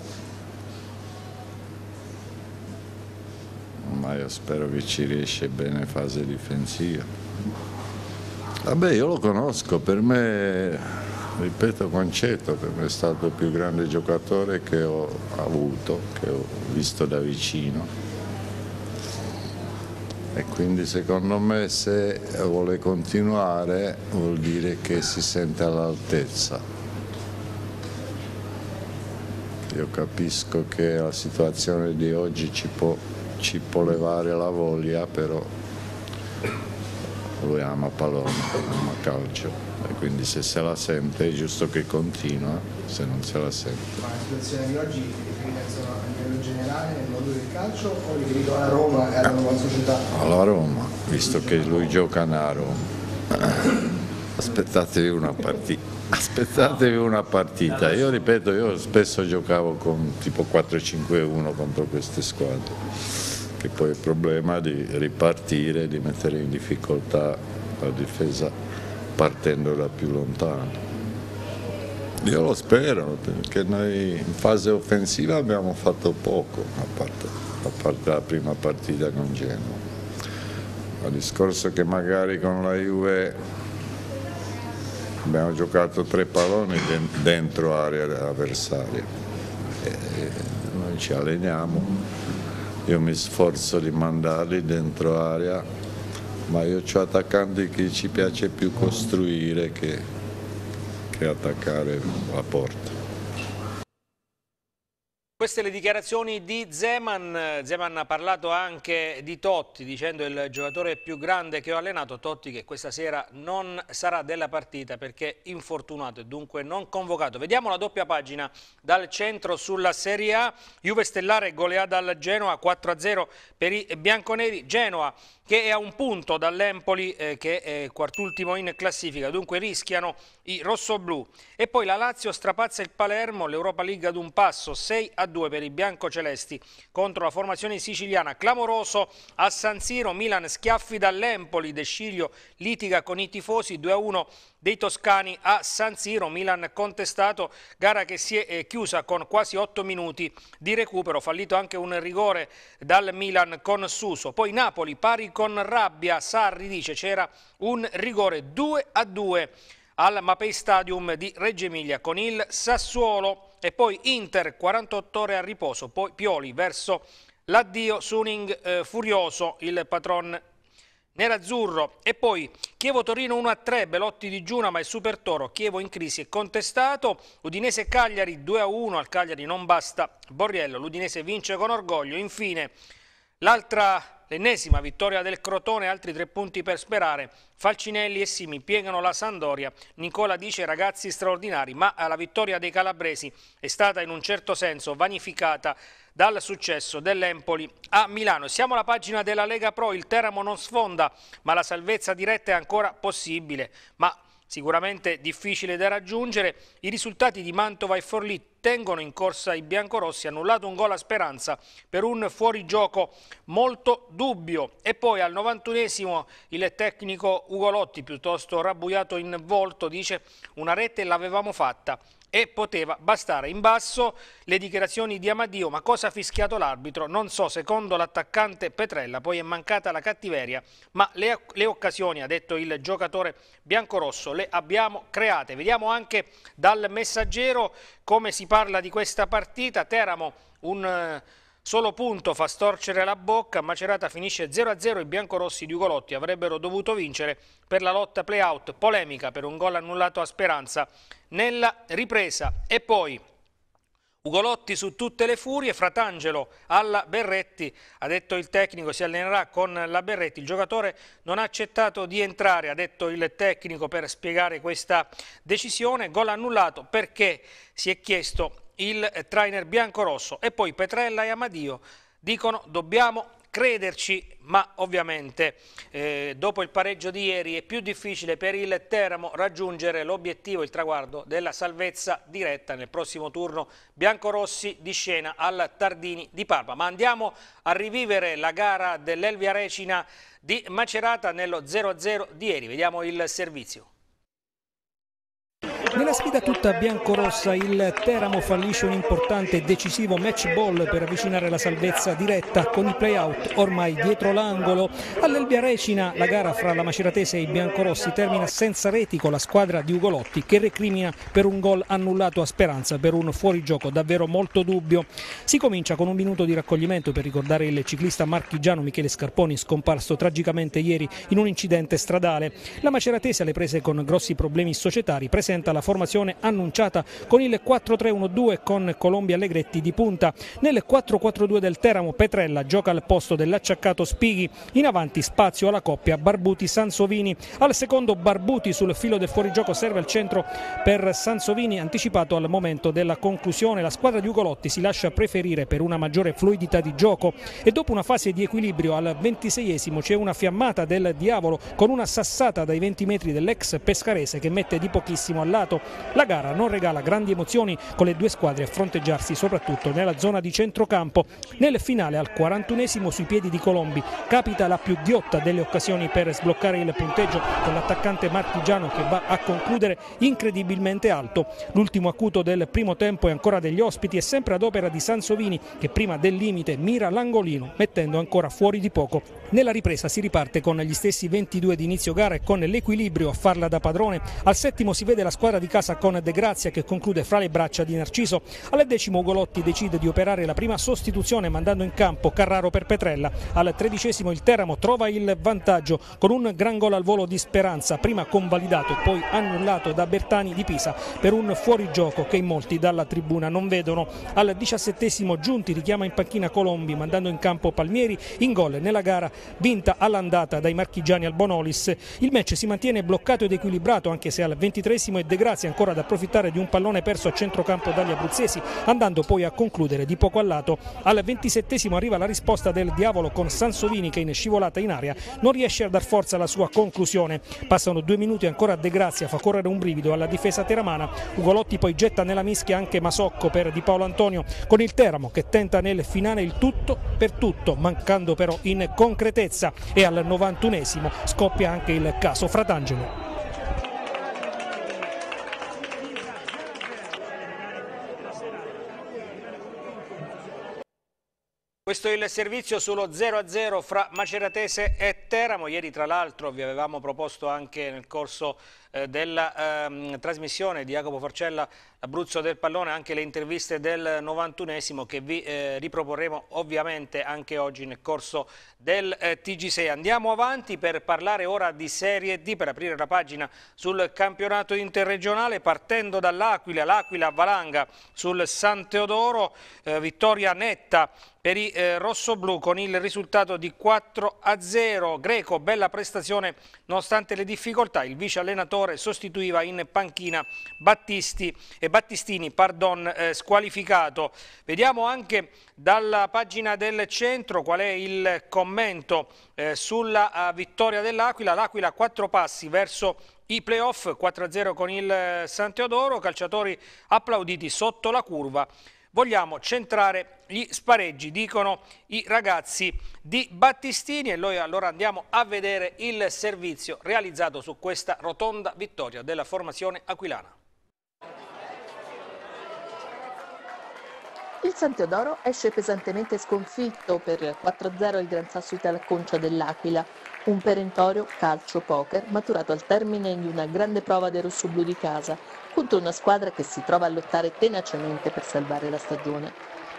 ma io spero che ci riesce bene in fase difensiva. Vabbè, io lo conosco, per me, ripeto, Concetto per me è stato il più grande giocatore che ho avuto, che ho visto da vicino. E quindi secondo me se vuole continuare vuol dire che si sente all'altezza. Io capisco che la situazione di oggi ci può, ci può levare la voglia, però lui ama pallone, ama calcio e quindi se se la sente è giusto che continua, se non se la sente. Ma la situazione di oggi riferita a livello generale nel mondo del calcio o riferito alla Roma e alla nuova società? Alla Roma, visto che lui gioca a Roma. Aspettatevi una partita. Aspettatevi una partita, io ripeto, io spesso giocavo con tipo 4-5-1 contro queste squadre che poi il problema di ripartire, di mettere in difficoltà la difesa partendo da più lontano. Io lo spero, perché noi in fase offensiva abbiamo fatto poco, a parte, a parte la prima partita con Genoa. Il discorso che magari con la Juve abbiamo giocato tre palloni dentro area avversaria. E eh, noi ci alleniamo io mi sforzo di mandarli dentro area, ma io ho attaccanti che ci piace più costruire che, che attaccare la porta. Queste le dichiarazioni di Zeman, Zeman ha parlato anche di Totti dicendo il giocatore più grande che ho allenato, Totti che questa sera non sarà della partita perché infortunato e dunque non convocato. Vediamo la doppia pagina dal centro sulla Serie A, Juve Stellare goleada al Genoa 4-0 per i bianconeri, Genoa che è a un punto dall'Empoli eh, che è quartultimo in classifica, dunque rischiano i rossoblù. E poi la Lazio strapazza il Palermo, l'Europa League ad un passo, 6 a 2 per i biancocelesti contro la formazione siciliana, clamoroso a San Siro, Milan schiaffi dall'Empoli, De Sciglio litiga con i tifosi, 2 a 1 dei toscani a San Siro, Milan contestato, gara che si è eh, chiusa con quasi 8 minuti di recupero, fallito anche un rigore dal Milan con Suso, poi Napoli pari con Rabbia, Sarri dice c'era un rigore 2 a 2 al Mapei Stadium di Reggio Emilia con il Sassuolo e poi Inter 48 ore a riposo, poi Pioli verso l'addio Suning eh, furioso, il patron nerazzurro. E poi Chievo-Torino 1-3, Belotti di Giuna ma il Super Toro, Chievo in crisi è contestato, Udinese-Cagliari 2-1, al Cagliari non basta Borriello, l'Udinese vince con orgoglio, infine l'altra... L'ennesima vittoria del Crotone, altri tre punti per sperare. Falcinelli e Simi piegano la Sandoria. Nicola dice ragazzi straordinari, ma la vittoria dei calabresi è stata in un certo senso vanificata dal successo dell'Empoli a Milano. Siamo alla pagina della Lega Pro, il Teramo non sfonda, ma la salvezza diretta è ancora possibile. Ma sicuramente difficile da raggiungere. I risultati di Mantova e Forlì tengono in corsa i biancorossi, annullato un gol a Speranza per un fuorigioco molto dubbio. E poi al 91 esimo il tecnico Ugolotti, piuttosto rabbuiato in volto, dice una rete l'avevamo fatta, e poteva bastare. In basso le dichiarazioni di Amadio, ma cosa ha fischiato l'arbitro? Non so, secondo l'attaccante Petrella poi è mancata la cattiveria, ma le, le, occasioni, ha detto il giocatore biancorosso, le abbiamo create. Vediamo anche dal messaggero come si parla di questa partita. Teramo un Solo punto fa storcere la bocca, Macerata finisce 0-0, i biancorossi di Ugolotti avrebbero dovuto vincere per la lotta play-out, polemica per un gol annullato a Speranza nella ripresa. E poi Ugolotti su tutte le furie, Fratangelo alla Berretti, ha detto il tecnico si allenerà con la Berretti, il giocatore non ha accettato di entrare, ha detto il tecnico per spiegare questa decisione, gol annullato perché si è chiesto il trainer biancorosso e poi Petrella e Amadio dicono dobbiamo crederci, ma ovviamente eh, dopo il pareggio di ieri è più difficile per il Teramo raggiungere l'obiettivo, il traguardo della salvezza diretta nel prossimo turno biancorossi di scena al Tardini di Parma. Ma andiamo a rivivere la gara dell'Elvia Recina di Macerata nello 0-0 di ieri. Vediamo il servizio. Nella sfida tutta biancorossa il Teramo fallisce un importante e decisivo match ball per avvicinare la salvezza diretta con il playout ormai dietro l'angolo. All'Elbia Recina la gara fra la Maceratese e i biancorossi termina senza reti con la squadra di Ugolotti che recrimina per un gol annullato a Speranza per un fuorigioco davvero molto dubbio. Si comincia con un minuto di raccoglimento per ricordare il ciclista marchigiano Michele Scarponi scomparso tragicamente ieri in un incidente stradale. La Maceratese alle prese con grossi problemi societari presenta la formazione annunciata con il 4-3-1-2 con Colombia Allegretti di punta. Nel 4-4-2 del Teramo Petrella gioca al posto dell'acciaccato Spighi, in avanti spazio alla coppia Barbuti-Sansovini. Al secondo Barbuti sul filo del fuorigioco serve al centro per Sansovini anticipato al momento della conclusione. La squadra di Ugolotti si lascia preferire per una maggiore fluidità di gioco e dopo una fase di equilibrio al 26esimo c'è una fiammata del diavolo con una sassata dai 20 metri dell'ex pescarese che mette di pochissimo al lato campionato. La gara non regala grandi emozioni con le due squadre a fronteggiarsi soprattutto nella zona di centrocampo. Nel finale al 41esimo sui piedi di Colombi capita la più ghiotta delle occasioni per sbloccare il punteggio con l'attaccante Martigiano che va a concludere incredibilmente alto. L'ultimo acuto del primo tempo è ancora degli ospiti e sempre ad opera di Sansovini che prima del limite mira l'angolino mettendo ancora fuori di poco. Nella ripresa si riparte con gli stessi 22 di inizio gara e con l'equilibrio a farla da padrone. Al settimo si vede la squadra di di casa con De Grazia che conclude fra le braccia di Narciso. Al decimo Ugolotti decide di operare la prima sostituzione mandando in campo Carraro per Petrella. Al tredicesimo il Teramo trova il vantaggio con un gran gol al volo di Speranza, prima convalidato e poi annullato da Bertani di Pisa per un fuorigioco che in molti dalla tribuna non vedono. Al diciassettesimo Giunti richiama in panchina Colombi mandando in campo Palmieri in gol nella gara vinta all'andata dai marchigiani al Bonolis. Il match si mantiene bloccato ed equilibrato anche se al ventitresimo è De Grazia Grazia ancora ad approfittare di un pallone perso a centrocampo dagli abruzzesi andando poi a concludere di poco a lato. Al 27 arriva la risposta del diavolo con Sansovini che in scivolata in aria non riesce a dar forza alla sua conclusione. Passano due minuti ancora De Grazia fa correre un brivido alla difesa teramana. Ugolotti poi getta nella mischia anche Masocco per Di Paolo Antonio con il Teramo che tenta nel finale il tutto per tutto mancando però in concretezza e al 91 scoppia anche il caso Fratangelo. Questo è il servizio sullo 0-0 fra Maceratese e Teramo. Ieri tra l'altro vi avevamo proposto anche nel corso eh, della ehm, trasmissione di Jacopo Forcella Abruzzo del Pallone, anche le interviste del 91esimo che vi eh, riproporremo ovviamente anche oggi nel corso del eh, TG6. Andiamo avanti per parlare ora di Serie D, per aprire la pagina sul campionato interregionale partendo dall'Aquila, l'Aquila Valanga sul San Teodoro, eh, vittoria netta per i eh, rossoblù con il risultato di 4 a 0. Greco, bella prestazione nonostante le difficoltà, il vice allenatore rigore sostituiva in panchina Battisti e Battistini pardon, eh, squalificato. Vediamo anche dalla pagina del centro qual è il commento eh, sulla eh, vittoria dell'Aquila. L'Aquila quattro passi verso i playoff 4-0 con il eh, San Teodoro, calciatori applauditi sotto la curva vogliamo centrare gli spareggi, dicono i ragazzi di Battistini e noi allora andiamo a vedere il servizio realizzato su questa rotonda vittoria della formazione aquilana. Il San Teodoro esce pesantemente sconfitto per 4-0 il Gran Sasso Itala Concia dell'Aquila, un perentorio calcio poker maturato al termine di una grande prova dei rossoblù di casa appunto una squadra che si trova a lottare tenacemente per salvare la stagione.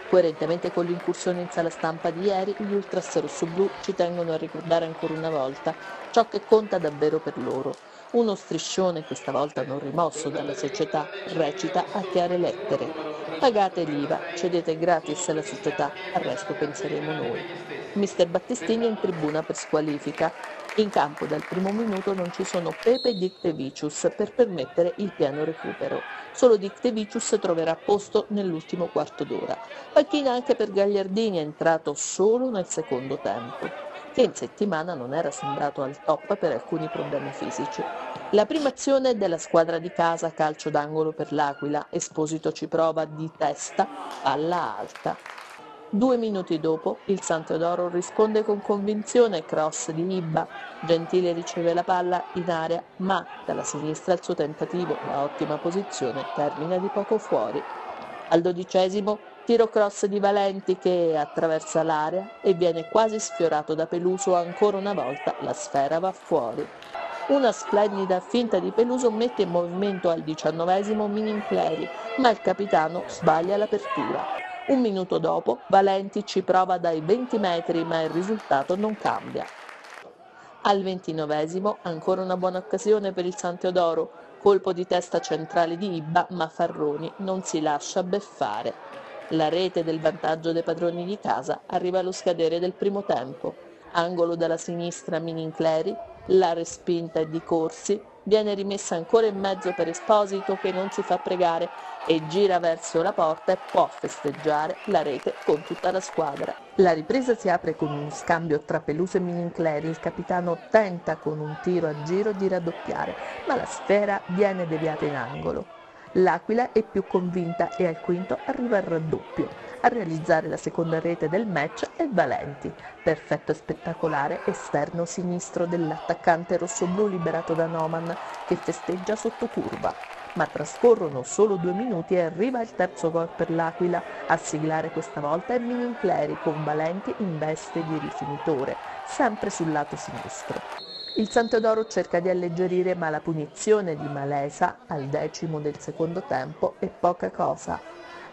Coerentemente con l'incursione in sala stampa di ieri, gli ultras rossoblù ci tengono a ricordare ancora una volta ciò che conta davvero per loro. Uno striscione, questa volta non rimosso dalla società, recita a chiare lettere. Pagate l'IVA, cedete gratis alla società, al resto penseremo noi. Mister Battistini è in tribuna per squalifica, in campo dal primo minuto non ci sono Pepe e Dictevicius per permettere il piano recupero. Solo Dictevicius troverà posto nell'ultimo quarto d'ora. Panchina anche per Gagliardini, entrato solo nel secondo tempo, che in settimana non era sembrato al top per alcuni problemi fisici. La prima azione della squadra di casa, calcio d'angolo per l'Aquila, Esposito ci prova di testa, alla alta. Due minuti dopo il Sant'Eodoro risponde con convinzione cross di Ibba. Gentile riceve la palla in area, ma dalla sinistra il suo tentativo, la ottima posizione, termina di poco fuori. Al dodicesimo tiro cross di Valenti che attraversa l'area e viene quasi sfiorato da Peluso ancora una volta, la sfera va fuori. Una splendida finta di Peluso mette in movimento al diciannovesimo Minimpleri, ma il capitano sbaglia l'apertura. Un minuto dopo Valenti ci prova dai 20 metri ma il risultato non cambia. Al ventinovesimo ancora una buona occasione per il San Teodoro, colpo di testa centrale di Ibba ma Farroni non si lascia beffare. La rete del vantaggio dei padroni di casa arriva allo scadere del primo tempo. Angolo dalla sinistra Minincleri, la respinta è di Corsi, viene rimessa ancora in mezzo per Esposito che non si fa pregare e gira verso la porta e può festeggiare la rete con tutta la squadra. La ripresa si apre con uno scambio tra Peluso e Minincleri, il capitano tenta con un tiro a giro di raddoppiare, ma la sfera viene deviata in angolo. L'Aquila è più convinta e al quinto arriva il raddoppio. A realizzare la seconda rete del match è Valenti, perfetto e spettacolare esterno sinistro dell'attaccante rossoblu liberato da Noman che festeggia sotto curva. Ma trascorrono solo due minuti e arriva il terzo gol per l'Aquila. A siglare questa volta è Incleri con Valenti in veste di rifinitore, sempre sul lato sinistro. Il Sant'Odoro cerca di alleggerire ma la punizione di Malesa al decimo del secondo tempo è poca cosa.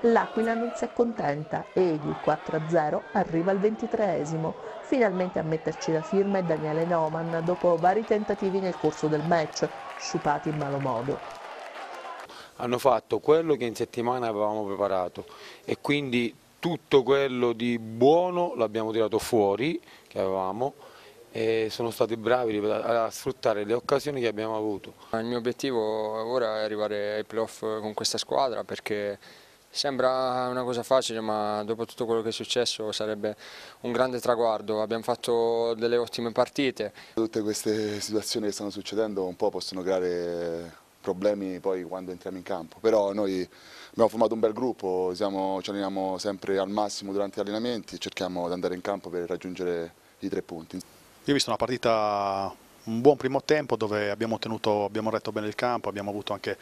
L'Aquila non si accontenta e il 4-0 arriva al ventitreesimo, finalmente a metterci la firma è Daniele Noman dopo vari tentativi nel corso del match, sciupati in malo modo. Hanno fatto quello che in settimana avevamo preparato e quindi tutto quello di buono l'abbiamo tirato fuori che avevamo e sono stati bravi a sfruttare le occasioni che abbiamo avuto. Il mio obiettivo ora è arrivare ai playoff con questa squadra perché Sembra una cosa facile ma dopo tutto quello che è successo sarebbe un grande traguardo, abbiamo fatto delle ottime partite. Tutte queste situazioni che stanno succedendo un po' possono creare problemi poi quando entriamo in campo, però noi abbiamo formato un bel gruppo, siamo, ci alleniamo sempre al massimo durante gli allenamenti e cerchiamo di andare in campo per raggiungere i tre punti. Io ho visto una partita, un buon primo tempo dove abbiamo, tenuto, abbiamo retto bene il campo, abbiamo avuto anche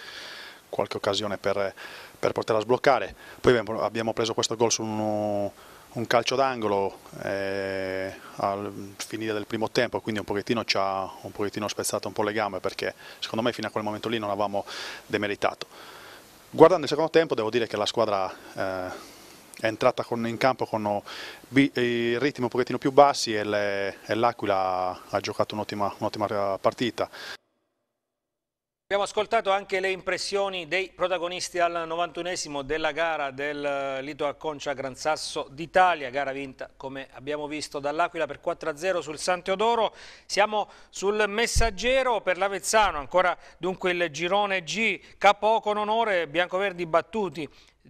qualche occasione per, per poterla sbloccare. Poi abbiamo preso questo gol su un, un calcio d'angolo eh, al finire del primo tempo, quindi un pochettino ci ha un pochettino spezzato un po' le gambe perché secondo me fino a quel momento lì non avevamo demeritato. Guardando il secondo tempo devo dire che la squadra... Eh, è entrata con, in campo con i ritmi un pochettino più bassi e l'Aquila ha giocato un'ottima un partita. Abbiamo ascoltato anche le impressioni dei protagonisti al 91esimo della gara del Lito Acconcia Gran Sasso d'Italia, gara vinta come abbiamo visto dall'Aquila per 4-0 sul Santeodoro. Siamo sul messaggero per l'Avezzano, ancora dunque il girone G, capo con onore, biancoverdi battuti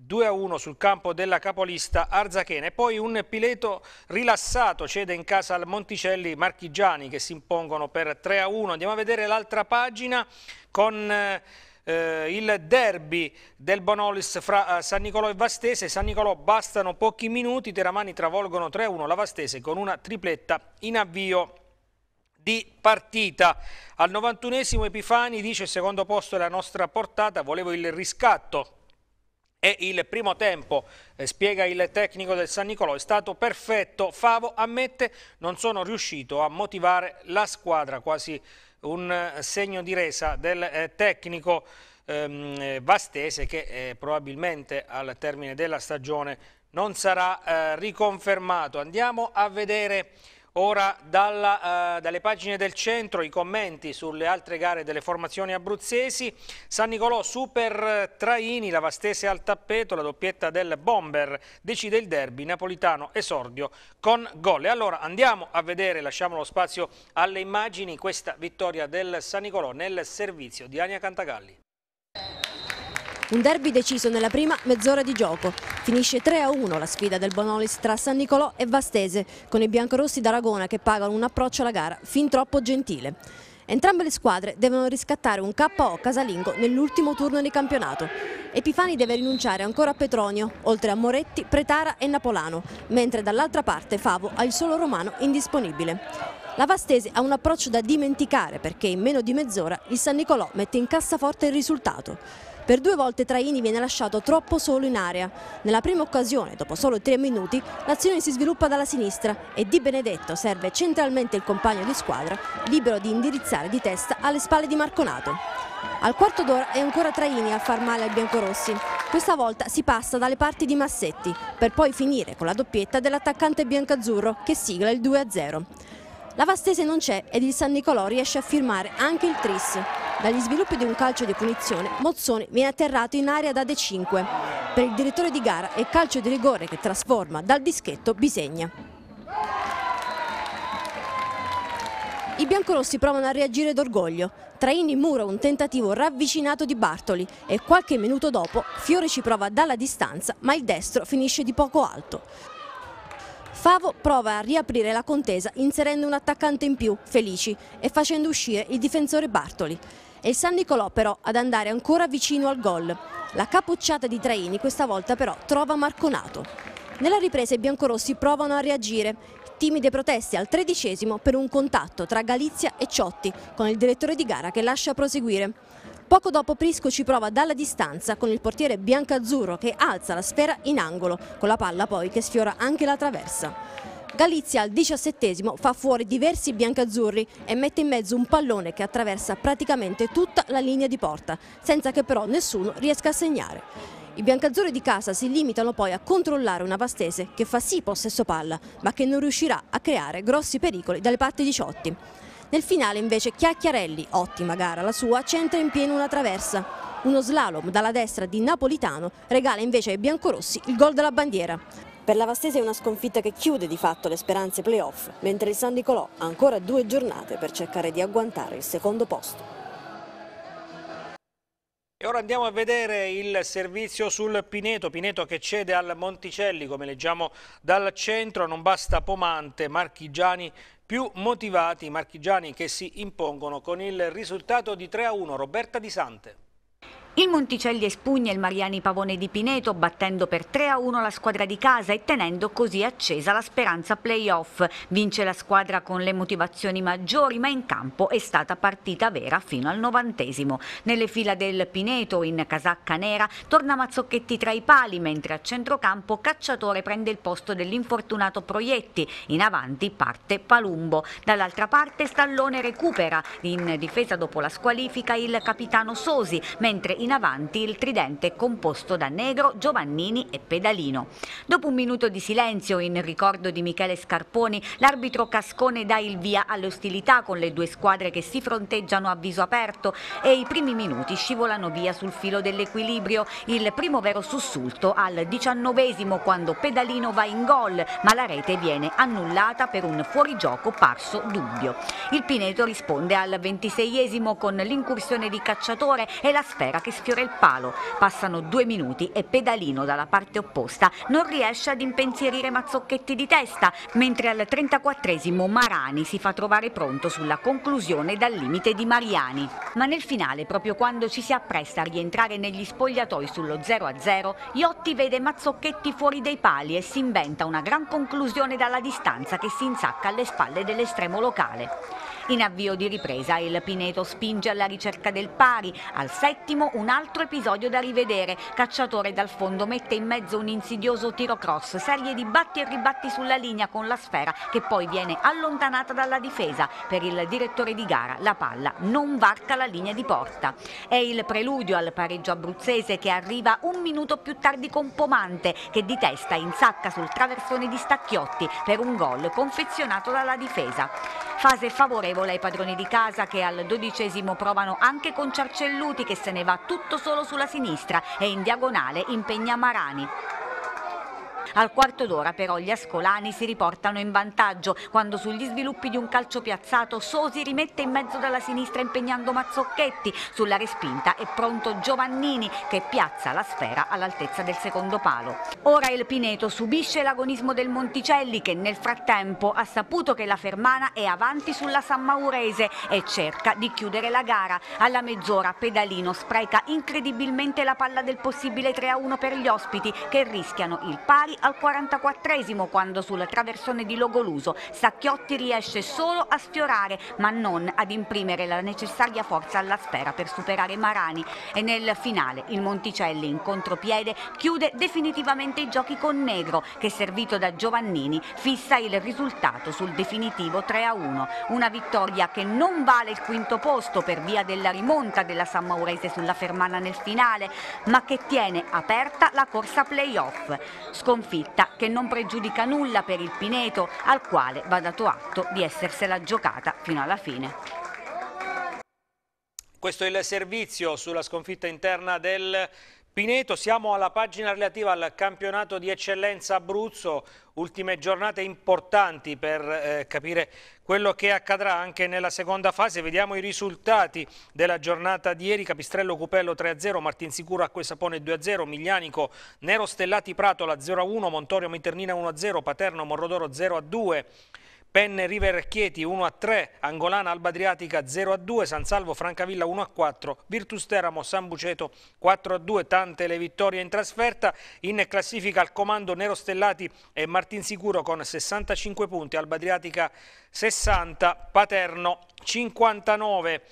2-1 sul campo della capolista Arzachena e poi un Pileto rilassato cede in casa al Monticelli Marchigiani che si impongono per 3-1. Andiamo a vedere l'altra pagina con... Eh, il derby del Bonolis fra eh, San Nicolò e Vastese. San Nicolò bastano pochi minuti, Teramani travolgono 3-1 la Vastese con una tripletta in avvio di partita. Al 91esimo Epifani dice secondo posto è la nostra portata, volevo il riscatto e il primo tempo, eh, spiega il tecnico del San Nicolò, è stato perfetto. Favo ammette non sono riuscito a motivare la squadra, quasi un eh, segno di resa del eh, tecnico ehm, Vastese che eh, probabilmente al termine della stagione non sarà riconfermato. Andiamo a vedere Ora dalla, eh, dalle pagine del centro i commenti sulle altre gare delle formazioni abruzzesi. San Nicolò super Traini, la Vastese al tappeto, la doppietta del Bomber decide il derby napolitano esordio con gol. E allora andiamo a vedere, lasciamo lo spazio alle immagini, questa vittoria del San Nicolò nel servizio di Ania Cantagalli. Un derby deciso nella prima mezz'ora di gioco. Finisce 3-1 la sfida del Bonolis tra San Nicolò e Vastese, con i biancorossi d'Aragona che pagano un approccio alla gara fin troppo gentile. Entrambe le squadre devono riscattare un KO casalingo nell'ultimo turno di campionato. Epifani deve rinunciare ancora a Petronio, oltre a Moretti, Pretara e Napolano, mentre dall'altra parte Favo ha il solo romano indisponibile. La Vastese ha un approccio da dimenticare perché in meno di mezz'ora il San Nicolò mette in cassaforte il risultato. Per due volte Traini viene lasciato troppo solo in area. Nella prima occasione, dopo solo tre minuti, l'azione si sviluppa dalla sinistra e Di Benedetto serve centralmente il compagno di squadra, libero di indirizzare di testa alle spalle di Marconato. Al quarto d'ora è ancora Traini a far male al biancorossi. Questa volta si passa dalle parti di Massetti, per poi finire con la doppietta dell'attaccante biancazzurro che sigla il 2-0. La Vastese non c'è ed il San Nicolò riesce a firmare anche il tris. Dagli sviluppi di un calcio di punizione, Mozzone viene atterrato in area da De 5 Per il direttore di gara è calcio di rigore che trasforma dal dischetto Bisegna. I biancorossi provano a reagire d'orgoglio. Traini mura un tentativo ravvicinato di Bartoli e qualche minuto dopo Fiore ci prova dalla distanza ma il destro finisce di poco alto. Favo prova a riaprire la contesa inserendo un attaccante in più, Felici, e facendo uscire il difensore Bartoli. È il San Nicolò però ad andare ancora vicino al gol. La capocciata di Traini questa volta però trova Marconato. Nella ripresa i biancorossi provano a reagire. Timide proteste al tredicesimo per un contatto tra Galizia e Ciotti, con il direttore di gara che lascia proseguire. Poco dopo Prisco ci prova dalla distanza con il portiere biancazzurro che alza la sfera in angolo, con la palla poi che sfiora anche la traversa. Galizia al 17 fa fuori diversi biancazzurri e mette in mezzo un pallone che attraversa praticamente tutta la linea di porta, senza che però nessuno riesca a segnare. I biancazzurri di casa si limitano poi a controllare una Vastese che fa sì possesso palla, ma che non riuscirà a creare grossi pericoli dalle parti di Ciotti. Nel finale invece Chiacchiarelli, ottima gara la sua, centra in pieno una traversa. Uno slalom dalla destra di Napolitano regala invece ai biancorossi il gol della bandiera. Per la Vastese è una sconfitta che chiude di fatto le speranze playoff, mentre il San Nicolò ha ancora due giornate per cercare di agguantare il secondo posto. E ora andiamo a vedere il servizio sul Pineto, Pineto che cede al Monticelli come leggiamo dal centro, non basta Pomante, Marchigiani più motivati i marchigiani che si impongono con il risultato di 3 a 1 Roberta Di Sante. Il Monticelli espugna il Mariani Pavone di Pineto battendo per 3-1 la squadra di casa e tenendo così accesa la speranza playoff. Vince la squadra con le motivazioni maggiori ma in campo è stata partita vera fino al novantesimo. Nelle fila del Pineto in casacca nera torna Mazzocchetti tra i pali mentre a centrocampo Cacciatore prende il posto dell'infortunato Proietti. In avanti parte Palumbo. Dall'altra parte Stallone recupera. In difesa dopo la squalifica il capitano Sosi mentre in avanti il tridente composto da Negro, Giovannini e Pedalino. Dopo un minuto di silenzio in ricordo di Michele Scarponi, l'arbitro Cascone dà il via alle ostilità con le due squadre che si fronteggiano a viso aperto e i primi minuti scivolano via sul filo dell'equilibrio. Il primo vero sussulto al diciannovesimo quando Pedalino va in gol, ma la rete viene annullata per un fuorigioco parso dubbio. Il Pineto risponde al ventiseiesimo con l'incursione di Cacciatore e la sfera che sfiora il palo. Passano due minuti e Pedalino dalla parte opposta non riesce ad impensierire Mazzocchetti di testa, mentre al 34esimo Marani si fa trovare pronto sulla conclusione dal limite di Mariani. Ma nel finale, proprio quando ci si appresta a rientrare negli spogliatoi sullo 0-0, Iotti vede Mazzocchetti fuori dei pali e si inventa una gran conclusione dalla distanza che si insacca alle spalle dell'estremo locale. In avvio di ripresa il Pineto spinge alla ricerca del pari, al settimo un altro episodio da rivedere, cacciatore dal fondo mette in mezzo un insidioso tiro cross, serie di batti e ribatti sulla linea con la sfera che poi viene allontanata dalla difesa. Per il direttore di gara la palla non varca la linea di porta. È il preludio al pareggio abruzzese che arriva un minuto più tardi con Pomante che di testa insacca sul traversone di Stacchiotti per un gol confezionato dalla difesa. Fase favorevole ai padroni di casa che al dodicesimo provano anche con Ciarcelluti che se ne va tutto solo sulla sinistra e in diagonale impegna Marani. Al quarto d'ora però gli ascolani si riportano in vantaggio quando sugli sviluppi di un calcio piazzato Sosi rimette in mezzo dalla sinistra impegnando Mazzocchetti, sulla respinta è pronto Giovannini che piazza la sfera all'altezza del secondo palo. Ora il Pineto subisce l'agonismo del Monticelli che nel frattempo ha saputo che la Fermana è avanti sulla San Maurese e cerca di chiudere la gara. Alla mezz'ora Pedalino spreca incredibilmente la palla del possibile 3-1 per gli ospiti che rischiano il pari al 44esimo quando sulla traversone di Logoluso Sacchiotti riesce solo a sfiorare ma non ad imprimere la necessaria forza alla spera per superare Marani e nel finale il Monticelli in contropiede chiude definitivamente i giochi con Negro che servito da Giovannini fissa il risultato sul definitivo 3-1, a una vittoria che non vale il quinto posto per via della rimonta della San Maurese sulla Fermana nel finale ma che tiene aperta la corsa playoff. Sconf sconfitta che non pregiudica nulla per il Pineto, al quale va dato atto di essersela giocata fino alla fine. Questo è il servizio sulla sconfitta interna del Pineto, siamo alla pagina relativa al campionato di eccellenza Abruzzo, ultime giornate importanti per eh, capire quello che accadrà anche nella seconda fase. Vediamo i risultati della giornata di ieri, Capistrello Cupello 3-0, Martin Sicuro Sapone 2-0, Miglianico, Nero Stellati Pratola 0-1, Montorio Miternina 1-0, Paterno Morrodoro 0-2. Penne River Chieti 1-3, a Angolana Alba Adriatica 0-2, a San Salvo Francavilla 1-4, a Virtus Teramo San Buceto 4-2, a tante le vittorie in trasferta, in classifica al comando Nero Stellati e Martin Sicuro con 65 punti, Alba Adriatica 60, Paterno 59.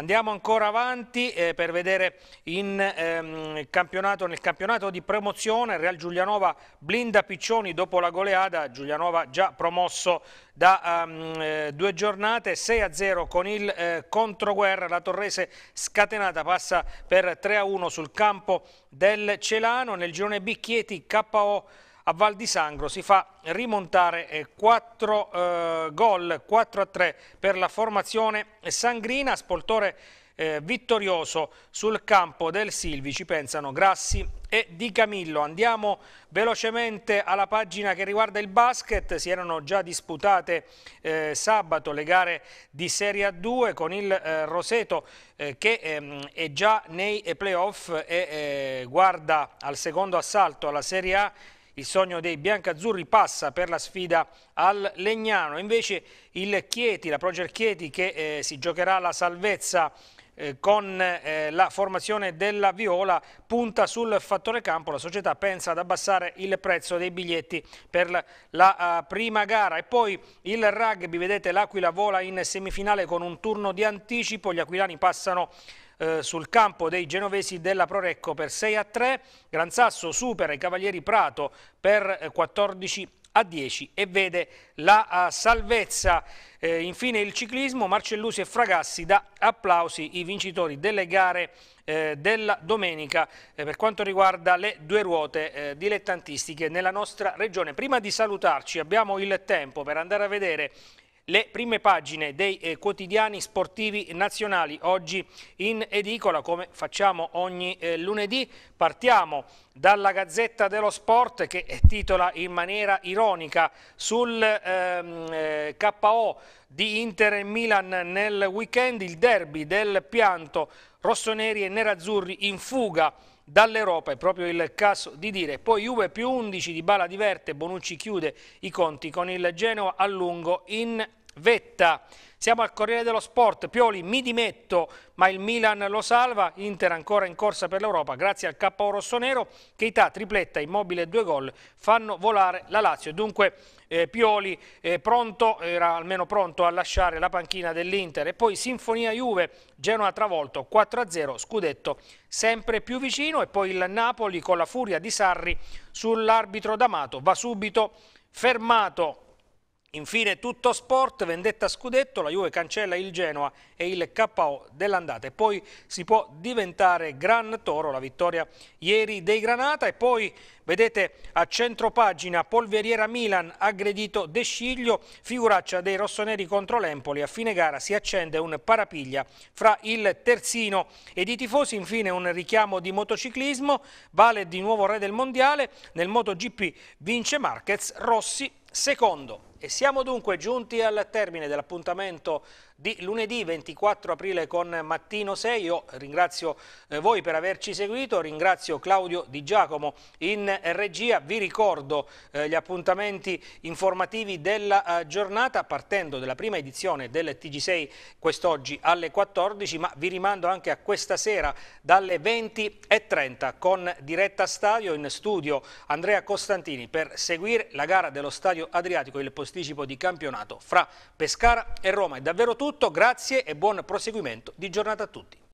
Andiamo ancora avanti eh, per vedere in, ehm, campionato, nel campionato di promozione Real Giulianova blinda Piccioni dopo la goleada, Giulianova già promosso da um, due giornate, 6-0 con il eh, controguerra, la Torrese scatenata passa per 3-1 sul campo del Celano, nel girone B KO a Val di Sangro si fa rimontare 4 eh, eh, gol, 4 a 3 per la formazione sangrina, spoltore eh, vittorioso sul campo del Silvi, ci pensano Grassi e Di Camillo. Andiamo velocemente alla pagina che riguarda il basket, si erano già disputate eh, sabato le gare di Serie A2 con il eh, Roseto eh, che ehm, è già nei playoff e eh, guarda al secondo assalto alla Serie A il sogno dei biancazzurri passa per la sfida al Legnano. Invece il Chieti, la Proger Chieti che eh, si giocherà la salvezza eh, con eh, la formazione della Viola punta sul fattore campo, la società pensa ad abbassare il prezzo dei biglietti per la, eh, prima gara e poi il rugby, vedete l'Aquila vola in semifinale con un turno di anticipo, gli aquilani passano eh, sul campo dei genovesi della Prorecco per 6 a 3, Gran Sasso supera i Cavalieri Prato per 14 eh, a 10 e vede la eh, salvezza. Eh, infine il ciclismo, Marcellusi e Fragassi da applausi i vincitori delle gare eh, della domenica eh, per quanto riguarda le due ruote dilettantistiche nella nostra regione. Prima di salutarci abbiamo il tempo per andare a vedere le prime pagine dei eh, quotidiani sportivi nazionali oggi in edicola come facciamo ogni eh, lunedì. Partiamo dalla Gazzetta dello Sport che titola in maniera ironica sul ehm, eh, KO di Inter e Milan nel weekend il derby del pianto rossoneri e nerazzurri in fuga dall'Europa, è proprio il caso di dire. Poi Juve più 11 di Bala diverte, Bonucci chiude i conti con il Genoa a lungo in Vetta, siamo al Corriere dello Sport, Pioli mi dimetto ma il Milan lo salva, Inter ancora in corsa per l'Europa grazie al KO rossonero, Keita tripletta, Immobile due gol fanno volare la Lazio. Dunque eh, Pioli eh, pronto, era almeno pronto a lasciare la panchina dell'Inter e poi Sinfonia Juve, Genoa travolto 4-0, Scudetto sempre più vicino e poi il Napoli con la furia di Sarri sull'arbitro D'Amato va subito fermato Infine tutto sport, vendetta scudetto, la Juve cancella il Genoa e il KO dell'andata e poi si può diventare Gran Toro, la vittoria ieri dei Granata e poi vedete a centropagina Polveriera Milan aggredito De Sciglio, figuraccia dei rossoneri contro l'Empoli, a fine gara si accende un parapiglia fra il terzino ed i tifosi, infine un richiamo di motociclismo, Vale di nuovo re del mondiale, nel MotoGP vince Marquez, Rossi Secondo, e siamo dunque giunti al termine dell'appuntamento di lunedì 24 aprile con Mattino 6. Io ringrazio eh, voi per averci seguito, ringrazio Claudio Di Giacomo in eh, regia. Vi ricordo eh, gli appuntamenti informativi della giornata partendo dalla prima edizione del TG6 quest'oggi alle 14, ma vi rimando anche a questa sera dalle 20.30 con diretta stadio in studio Andrea Costantini per seguire la gara dello stadio Adriatico, il posticipo di campionato fra Pescara e Roma. È davvero tutto tutto, grazie e buon proseguimento di giornata a tutti.